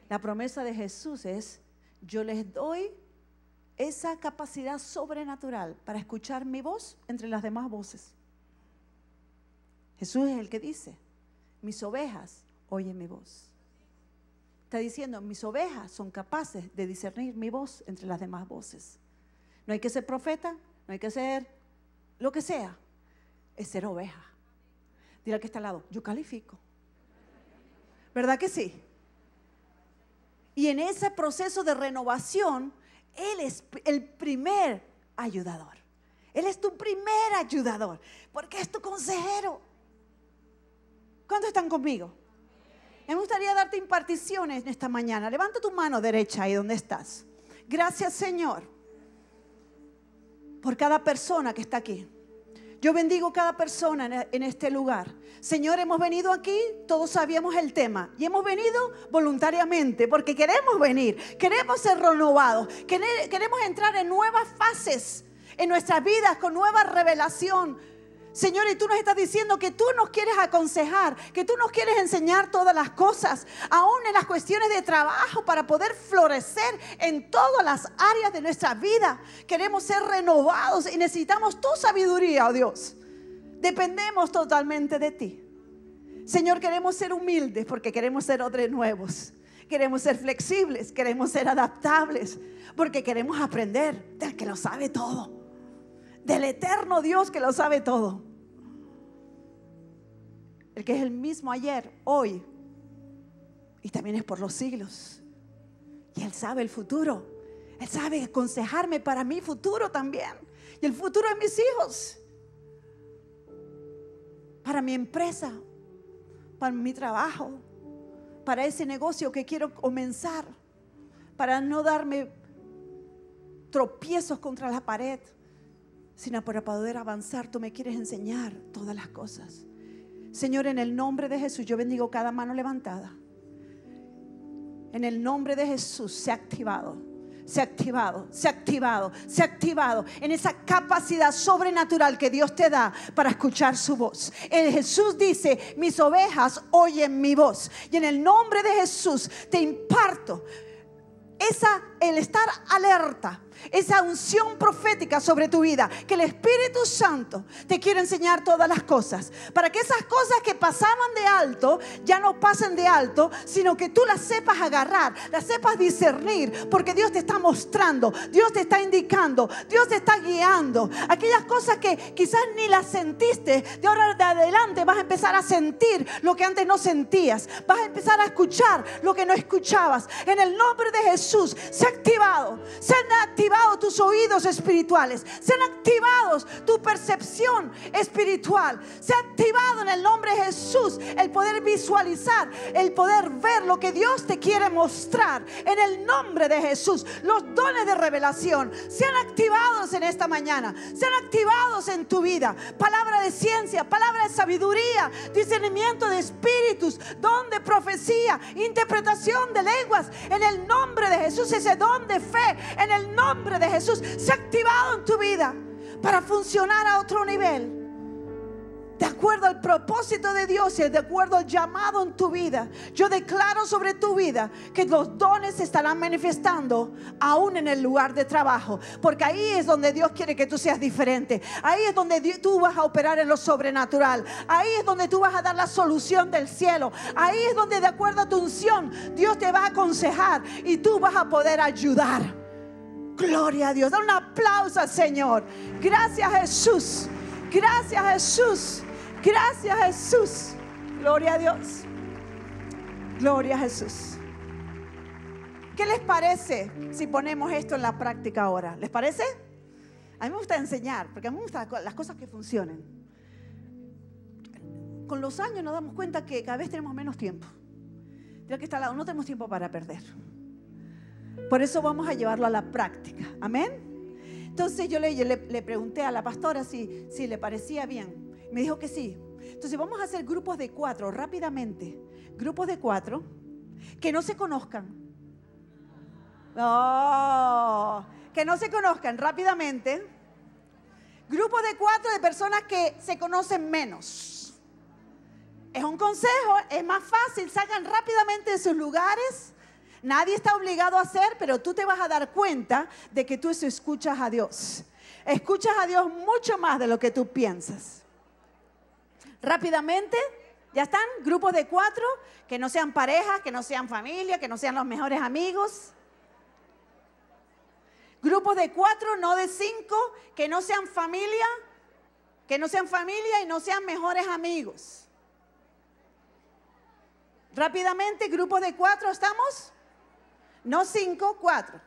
La promesa de Jesús es, yo les doy esa capacidad sobrenatural para escuchar mi voz entre las demás voces. Jesús es el que dice, mis ovejas oyen mi voz. Está diciendo, mis ovejas son capaces de discernir mi voz entre las demás voces. No hay que ser profeta, no hay que ser lo que sea, es ser oveja. Dirá que está al lado, yo califico. ¿Verdad que sí? Y en ese proceso de renovación, Él es el primer ayudador. Él es tu primer ayudador, porque es tu consejero. ¿Cuántos están conmigo? Me gustaría darte imparticiones en esta mañana. Levanta tu mano derecha ahí donde estás. Gracias Señor por cada persona que está aquí. Yo bendigo cada persona e, en este lugar. Señor, hemos venido aquí, todos sabíamos el tema y hemos venido voluntariamente porque queremos venir, queremos ser renovados, queremos entrar en nuevas fases en nuestras vidas con nueva revelación, Señor, y tú nos estás diciendo que tú nos quieres aconsejar, que tú nos quieres enseñar todas las cosas, aún en las cuestiones de trabajo, para poder florecer en todas las áreas de nuestra vida. Queremos ser renovados y necesitamos tu sabiduría, oh Dios. Dependemos totalmente de ti. Señor, queremos ser humildes porque queremos ser otros nuevos. Queremos ser flexibles, queremos ser adaptables, porque queremos aprender del que lo sabe todo del eterno Dios que lo sabe todo. El que es el mismo ayer, hoy, y también es por los siglos. Y Él sabe el futuro. Él sabe aconsejarme para mi futuro también. Y el futuro de mis hijos. Para mi empresa. Para mi trabajo. Para ese negocio que quiero comenzar. Para no darme tropiezos contra la pared sino para poder avanzar. Tú me quieres enseñar todas las cosas. Señor, en el nombre de Jesús, yo bendigo cada mano levantada. En el nombre de Jesús se ha activado se ha activado, se ha activado, se ha activado en esa capacidad sobrenatural que Dios te da para escuchar su voz. El Jesús dice, mis ovejas oyen mi voz. Y en el nombre de Jesús te imparto esa, el estar alerta esa unción profética sobre tu vida, que el Espíritu Santo te quiere enseñar todas las cosas, para que esas cosas que pasaban de alto ya no pasen de alto, sino que tú las sepas agarrar, las sepas discernir, porque Dios te está mostrando, Dios te está indicando, Dios te está guiando. Aquellas cosas que quizás ni las sentiste, de ahora de adelante vas a empezar a sentir lo que antes no sentías, vas a empezar a escuchar lo que no escuchabas. En el nombre de Jesús, sé activado, sé activado tus oídos espirituales, sean activados tu percepción espiritual, se ha activado en el nombre de Jesús el poder visualizar, el poder ver lo que Dios te quiere mostrar en el nombre de Jesús. Los dones de revelación sean activados en esta mañana, sean activados en tu vida. Palabra de ciencia, palabra de sabiduría, discernimiento de espíritus, don de profecía, interpretación de lenguas en el nombre de Jesús, ese don de fe en el nombre de Jesús se ha activado en tu vida para funcionar a otro nivel. De acuerdo al propósito de Dios y de acuerdo al llamado en tu vida, yo declaro sobre tu vida que los dones se estarán manifestando aún en el lugar de trabajo, porque ahí es donde Dios quiere que tú seas diferente. Ahí es donde tú vas a operar en lo sobrenatural. Ahí es donde tú vas a dar la solución del cielo. Ahí es donde de acuerdo a tu unción Dios te va a aconsejar y tú vas a poder ayudar. Gloria a Dios. Da un aplauso al Señor. Gracias Jesús. Gracias Jesús. Gracias Jesús. Gloria a Dios. Gloria a Jesús. ¿Qué les parece si ponemos esto en la práctica ahora? ¿Les parece? A mí me gusta enseñar, porque a mí me gustan las cosas que funcionen. Con los años nos damos cuenta que cada vez tenemos menos tiempo. Ya que estar al lado, no tenemos tiempo para perder. Por eso vamos a llevarlo a la práctica. Amén. Entonces yo le, le, pregunté a la pastora si, si le parecía bien. Me dijo que sí. Entonces vamos a hacer grupos de cuatro rápidamente. Grupos de cuatro que no se conozcan. Oh, que no se conozcan rápidamente. Grupos de cuatro de personas que se conocen menos. Es un consejo, es más fácil, salgan rápidamente de sus lugares Nadie está obligado a hacer, pero tú te vas a dar cuenta de que tú eso escuchas a Dios. Escuchas a Dios mucho más de lo que tú piensas. Rápidamente, ya están grupos de cuatro, que no sean parejas, que no sean familia, que no sean los mejores amigos. Grupos de cuatro, no de cinco, que no sean familia, que no sean familia y no sean mejores amigos. Rápidamente, grupos de cuatro, ¿estamos? No cinco, cuatro.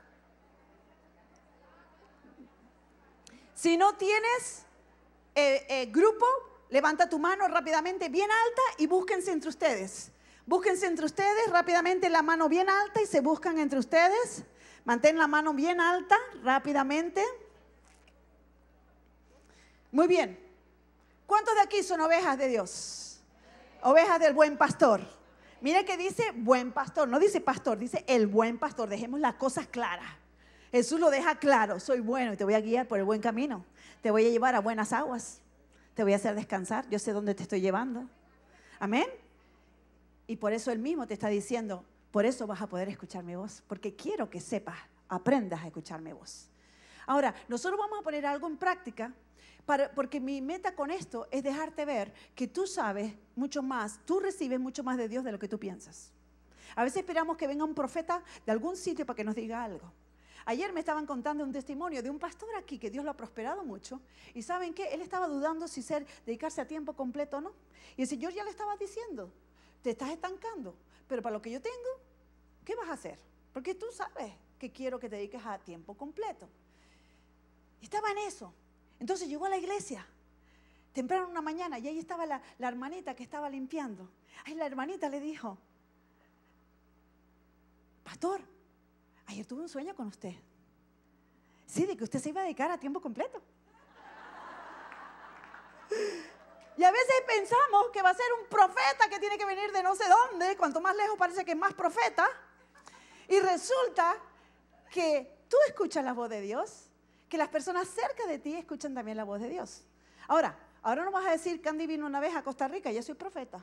Si no tienes eh, eh, grupo, levanta tu mano rápidamente, bien alta, y búsquense entre ustedes. Búsquense entre ustedes rápidamente la mano bien alta y se buscan entre ustedes. Mantén la mano bien alta rápidamente. Muy bien. ¿Cuántos de aquí son ovejas de Dios? Ovejas del buen pastor. Mira que dice buen pastor, no dice pastor, dice el buen pastor. Dejemos las cosas claras. Jesús lo deja claro, soy bueno y te voy a guiar por el buen camino. Te voy a llevar a buenas aguas. Te voy a hacer descansar. Yo sé dónde te estoy llevando. Amén. Y por eso él mismo te está diciendo, por eso vas a poder escuchar mi voz, porque quiero que sepas, aprendas a escuchar mi voz. Ahora, nosotros vamos a poner algo en práctica, porque mi meta con esto es dejarte ver que tú sabes mucho más, tú recibes mucho más de Dios de lo que tú piensas. A veces esperamos que venga un profeta de algún sitio para que nos diga algo. Ayer me estaban contando un testimonio de un pastor aquí que Dios lo ha prosperado mucho. Y saben qué, él estaba dudando si ser dedicarse a tiempo completo o no. Y el Señor ya le estaba diciendo, te estás estancando, pero para lo que yo tengo, ¿qué vas a hacer? Porque tú sabes que quiero que te dediques a tiempo completo estaba en eso. Entonces llegó a la iglesia, temprano una mañana, y ahí estaba la, hermanita que estaba limpiando. Ahí la hermanita le dijo, pastor, ayer tuve un sueño con usted. Sí, de que usted se iba a dedicar a tiempo completo. Y a veces pensamos que va a ser un profeta que tiene que venir de no sé dónde, cuanto más lejos parece que es más profeta. Y resulta que tú escuchas la voz de Dios, que las personas cerca de ti escuchan también la voz de Dios. Ahora, ahora no vas a decir, Candy vino una vez a Costa Rica, ya soy profeta.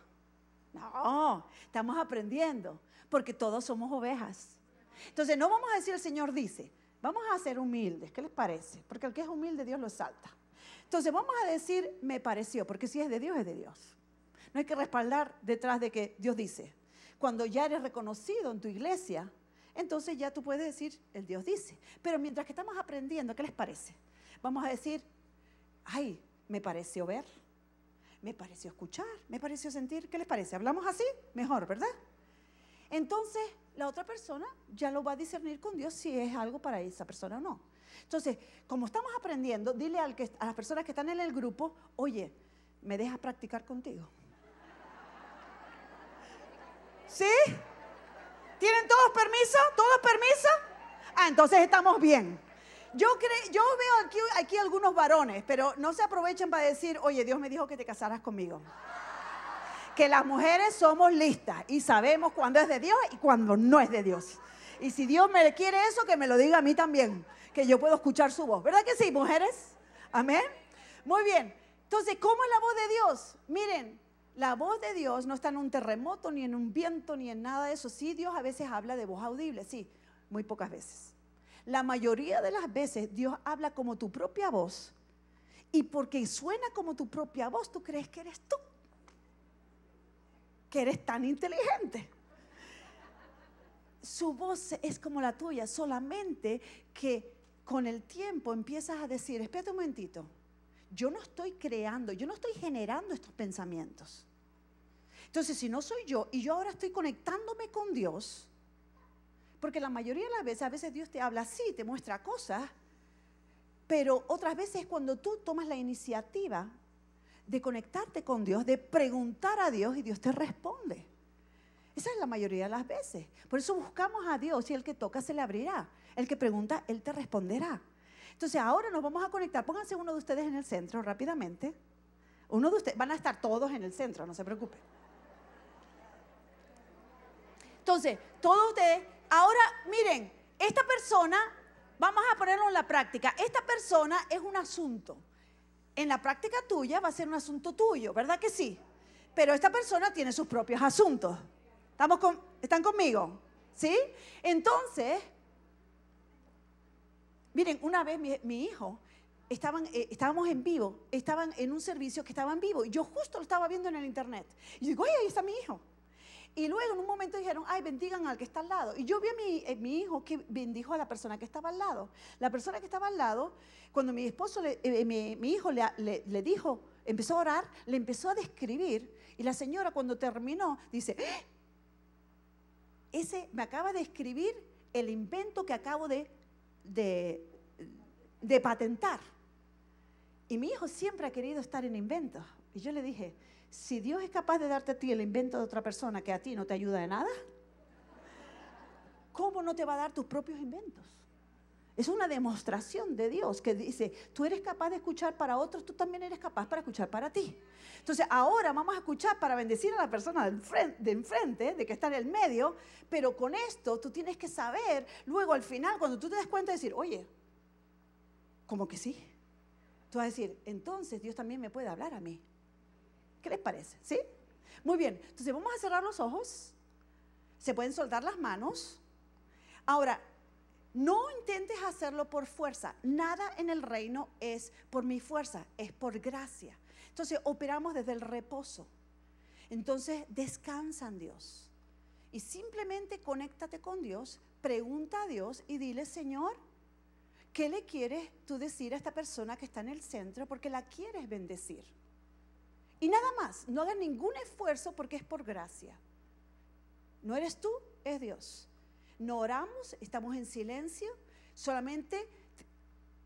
No, estamos aprendiendo, porque todos somos ovejas. Entonces, no vamos a decir, el Señor dice, vamos a ser humildes, ¿qué les parece? Porque el que es humilde, Dios lo exalta. Entonces, vamos a decir, me pareció, porque si es de Dios, es de Dios. No hay que respaldar detrás de que Dios dice. Cuando ya eres reconocido en tu iglesia, entonces ya tú puedes decir, el Dios dice. Pero mientras que estamos aprendiendo, ¿qué les parece? Vamos a decir, ay, me pareció ver, me pareció escuchar, me pareció sentir. ¿Qué les parece? ¿Hablamos así? Mejor, ¿verdad? Entonces, la otra persona ya lo va a discernir con Dios si es algo para esa persona o no. Entonces, como estamos aprendiendo, dile al a las personas que están en el grupo, oye, ¿me dejas practicar contigo? [laughs] ¿Sí? ¿Tienen todos permiso? ¿Todos permiso? Ah, entonces estamos bien. Yo, yo veo aquí, aquí algunos varones, pero no se aprovechen para decir, oye, Dios me dijo que te casaras conmigo. Que las mujeres somos listas y sabemos cuándo es de Dios y cuándo no es de Dios. Y si Dios me quiere eso, que me lo diga a mí también, que yo puedo escuchar su voz. ¿Verdad que sí, mujeres? Amén. Muy bien. Entonces, ¿cómo es la voz de Dios? Miren, la voz de Dios no está en un terremoto, ni en un viento, ni en nada de eso. Sí, Dios a veces habla de voz audible, sí, muy pocas veces. La mayoría de las veces Dios habla como tu propia voz. Y porque suena como tu propia voz, tú crees que eres tú. Que eres tan inteligente. Su voz es como la tuya, solamente que con el tiempo empiezas a decir, espérate un momentito, yo no estoy creando, yo no estoy generando estos pensamientos. Entonces, si no soy yo y yo ahora estoy conectándome con Dios, porque la mayoría de las veces, a veces Dios te habla así, te muestra cosas, pero otras veces cuando tú tomas la iniciativa de conectarte con Dios, de preguntar a Dios y Dios te responde. Esa es la mayoría de las veces. Por eso buscamos a Dios y el que toca se le abrirá. El que pregunta, Él te responderá. Entonces ahora nos vamos a conectar. Pónganse uno de ustedes en el centro rápidamente. Uno de ustedes, van a estar todos en el centro, no se preocupen. Entonces, todos ustedes, ahora miren, esta persona, vamos a ponerlo en la práctica, esta persona es un asunto. En la práctica tuya va a ser un asunto tuyo, ¿verdad que sí? Pero esta persona tiene sus propios asuntos. ¿Estamos con, ¿Están conmigo? ¿Sí? Entonces, Miren, una vez mi, hijo, estaban, eh, estábamos en vivo, estaban en un servicio que estaba en vivo, y yo justo lo estaba viendo en el internet. Y digo, oye, ahí está mi hijo. Y luego en un momento dijeron, ay, bendigan al que está al lado. Y yo vi a mi, eh, hijo que bendijo a la persona que estaba al lado. La persona que estaba al lado, cuando mi esposo, le, eh, mi, hijo le, dijo, empezó a orar, le empezó a describir. Y la señora cuando terminó dice, ¡Ah!". ese me acaba de escribir el invento que acabo de de, patentar. Y mi hijo siempre ha querido estar en inventos. Y yo le dije, si Dios es capaz de darte a ti el invento de otra persona que a ti no te ayuda de nada, ¿cómo no te va a dar tus propios inventos? Es una demostración de Dios que dice, tú eres capaz de escuchar para otros, tú también eres capaz para escuchar para ti. Entonces, ahora vamos a escuchar para bendecir a la persona de enfrente, de que está en el medio, pero con esto tú tienes que saber, luego al final, cuando tú te des cuenta, decir, oye, como que sí. Tú vas a decir, entonces Dios también me puede hablar a mí. ¿Qué les parece? ¿Sí? Muy bien, entonces vamos a cerrar los ojos, se pueden soltar las manos. Ahora, no intentes hacerlo por fuerza. Nada en el reino es por mi fuerza, es por gracia. Entonces operamos desde el reposo. Entonces descansa en Dios. Y simplemente conéctate con Dios, pregunta a Dios y dile, Señor, ¿qué le quieres tú decir a esta persona que está en el centro? Porque la quieres bendecir. Y nada más, no hagas ningún esfuerzo porque es por gracia. No eres tú, es Dios no oramos, estamos en silencio, solamente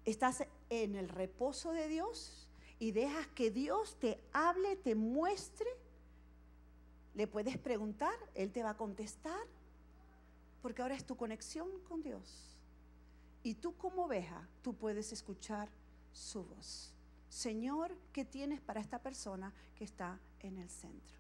estás en el reposo de Dios y dejas que Dios te hable, te muestre. Le puedes preguntar, Él te va a contestar, porque ahora es tu conexión con Dios. Y tú como oveja, tú puedes escuchar su voz. Señor, ¿qué tienes para esta persona que está en el centro?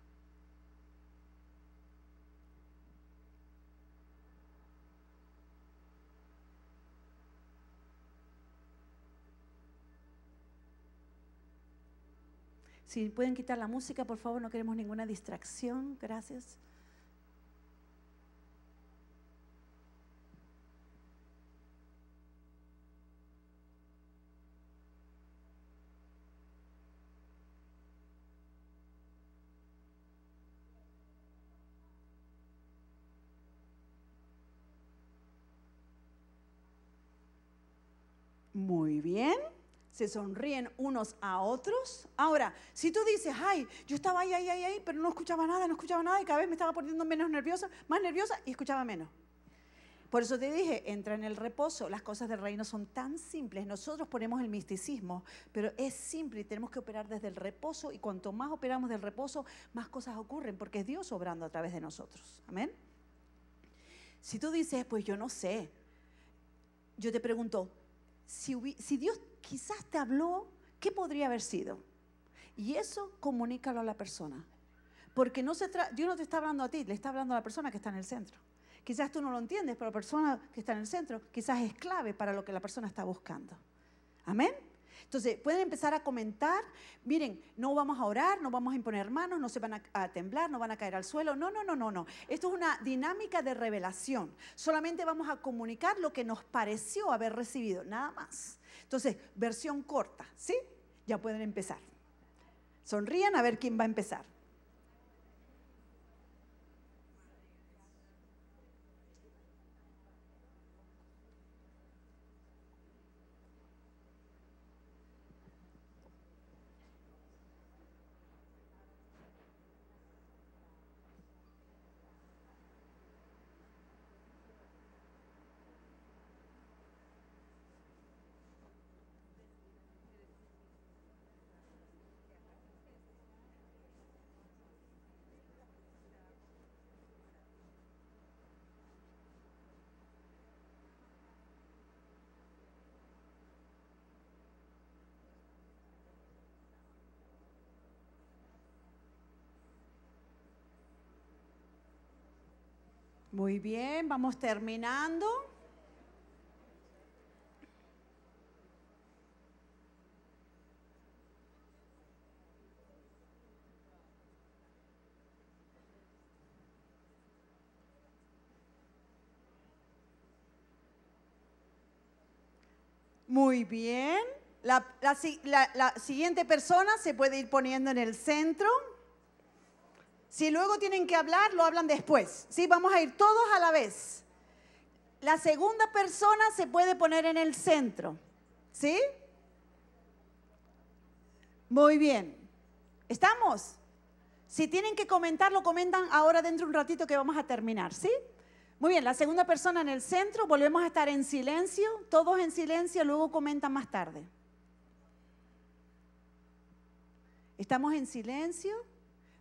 Si pueden quitar la música, por favor, no queremos ninguna distracción. Gracias. Muy bien se sonríen unos a otros. Ahora, si tú dices, ay, yo estaba ahí, ahí, ahí, ahí, pero no escuchaba nada, no escuchaba nada y cada vez me estaba poniendo menos nerviosa, más nerviosa y escuchaba menos. Por eso te dije, entra en el reposo. Las cosas del reino son tan simples. Nosotros ponemos el misticismo, pero es simple y tenemos que operar desde el reposo. Y cuanto más operamos del reposo, más cosas ocurren, porque es Dios obrando a través de nosotros. Amén. Si tú dices, pues yo no sé, yo te pregunto, si, Dios quizás te habló, ¿qué podría haber sido? Y eso comunícalo a la persona. Porque no se Dios no te está hablando a ti, le está hablando a la persona que está en el centro. Quizás tú no lo entiendes, pero la persona que está en el centro quizás es clave para lo que la persona está buscando. Amén. Entonces, pueden empezar a comentar, miren, no vamos a orar, no vamos a imponer manos, no se van a, temblar, no van a caer al suelo. No, no, no, no, no. Esto es una dinámica de revelación. Solamente vamos a comunicar lo que nos pareció haber recibido, nada más. Entonces, versión corta, ¿sí? Ya pueden empezar. Sonrían a ver quién va a empezar. Muy bien, vamos terminando. Muy bien. La, la, siguiente persona se puede ir poniendo en el centro. Si luego tienen que hablar, lo hablan después. Sí, vamos a ir todos a la vez. La segunda persona se puede poner en el centro. ¿Sí? Muy bien. ¿Estamos? Si tienen que comentar, lo comentan ahora dentro de un ratito que vamos a terminar, ¿sí? Muy bien, la segunda persona en el centro, volvemos a estar en silencio, todos en silencio, luego comentan más tarde. Estamos en silencio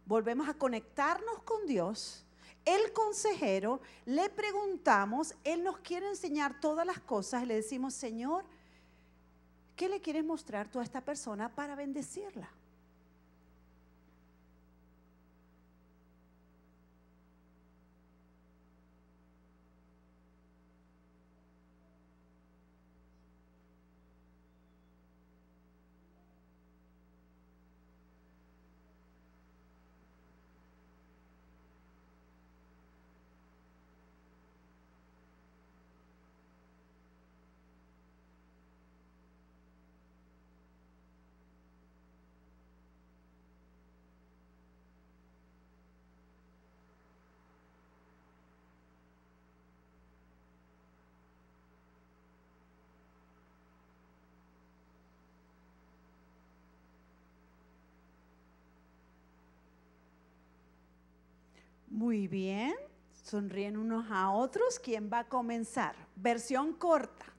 volvemos a conectarnos con Dios. El consejero, le preguntamos, Él nos quiere enseñar todas las cosas y le decimos, Señor, ¿qué le quieres mostrar tú a esta persona para bendecirla? Muy bien, sonríen unos a otros. ¿Quién va a comenzar? Versión corta.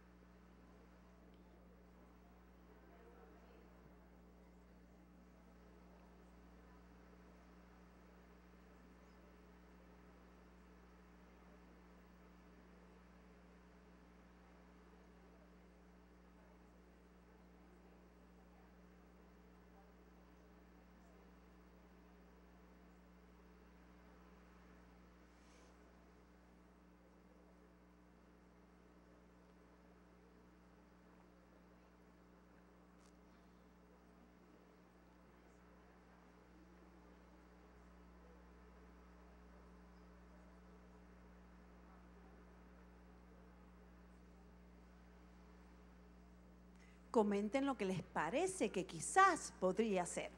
comenten lo que les parece que quizás podría ser.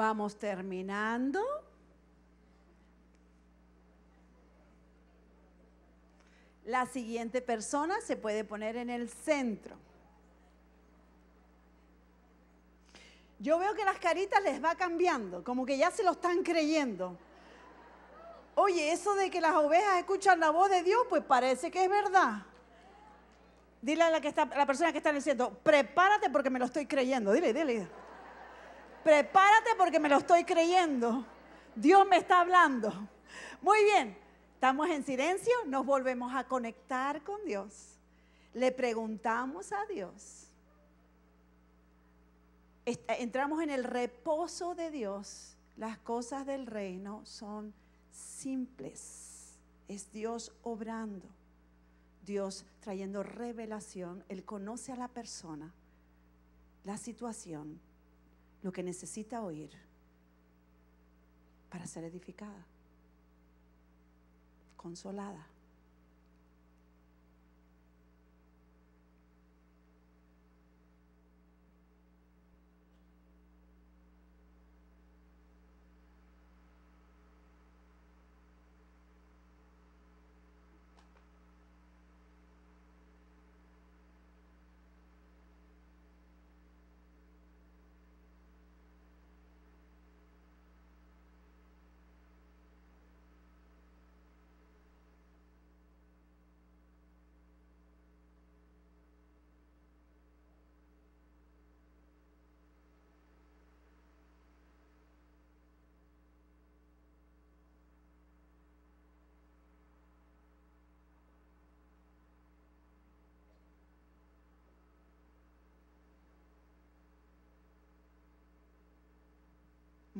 Vamos terminando. La siguiente persona se puede poner en el centro. Yo veo que las caritas les va cambiando, como que ya se lo están creyendo. Oye, eso de que las ovejas escuchan la voz de Dios, pues parece que es verdad. Dile a la, que está, la persona que está diciendo, prepárate porque me lo estoy creyendo. Dile, dile. Prepárate porque me lo estoy creyendo. Dios me está hablando. Muy bien, estamos en silencio, nos volvemos a conectar con Dios. Le preguntamos a Dios. Entramos en el reposo de Dios. Las cosas del reino son simples. Es Dios obrando. Dios trayendo revelación. Él conoce a la persona, la situación, lo que necesita oír para ser edificada, consolada.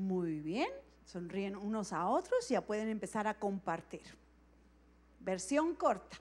Muy bien, sonríen unos a otros, y ya pueden empezar a compartir. Versión corta.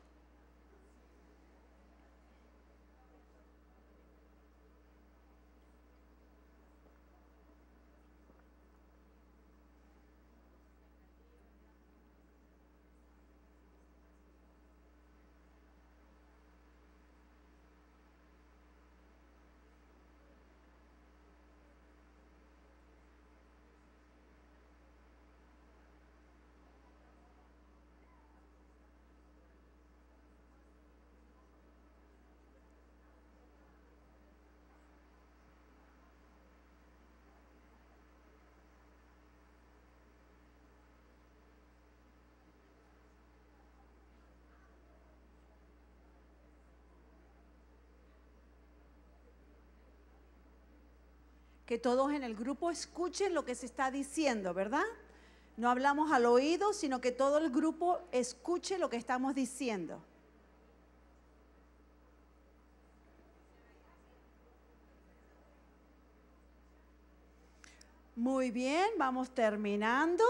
que todos en el grupo escuchen lo que se está diciendo, ¿verdad? No hablamos al oído, sino que todo el grupo escuche lo que estamos diciendo. Muy bien, vamos terminando.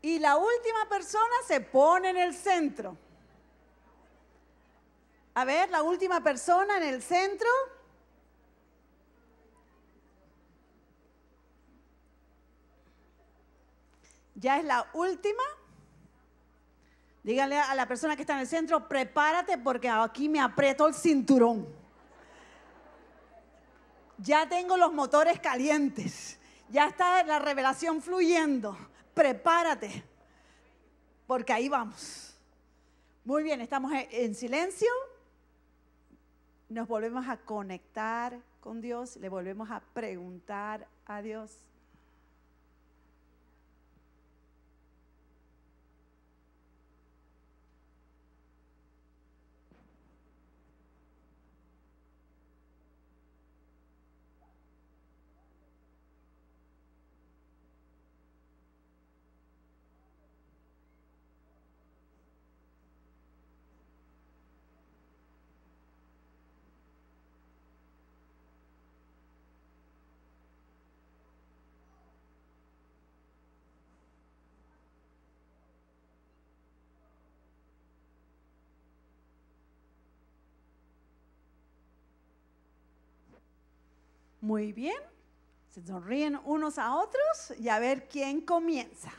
Y la última persona se pone en el centro. A ver, la última persona en el centro. Ya es la última. Dígale a la persona que está en el centro, prepárate porque aquí me aprieto el cinturón. Ya tengo los motores calientes. Ya está la revelación fluyendo. Prepárate porque ahí vamos. Muy bien, estamos en silencio. Nos volvemos a conectar con Dios, le volvemos a preguntar a Dios. Muy bien, se sonríen unos a otros y a ver quién comienza.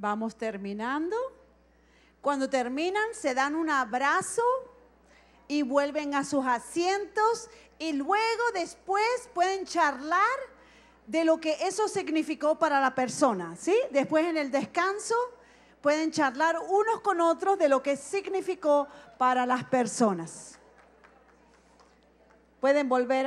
Vamos terminando. Cuando terminan, se dan un abrazo y vuelven a sus asientos y luego después pueden charlar de lo que eso significó para la persona, ¿sí? Después en el descanso pueden charlar unos con otros de lo que significó para las personas. Pueden volver a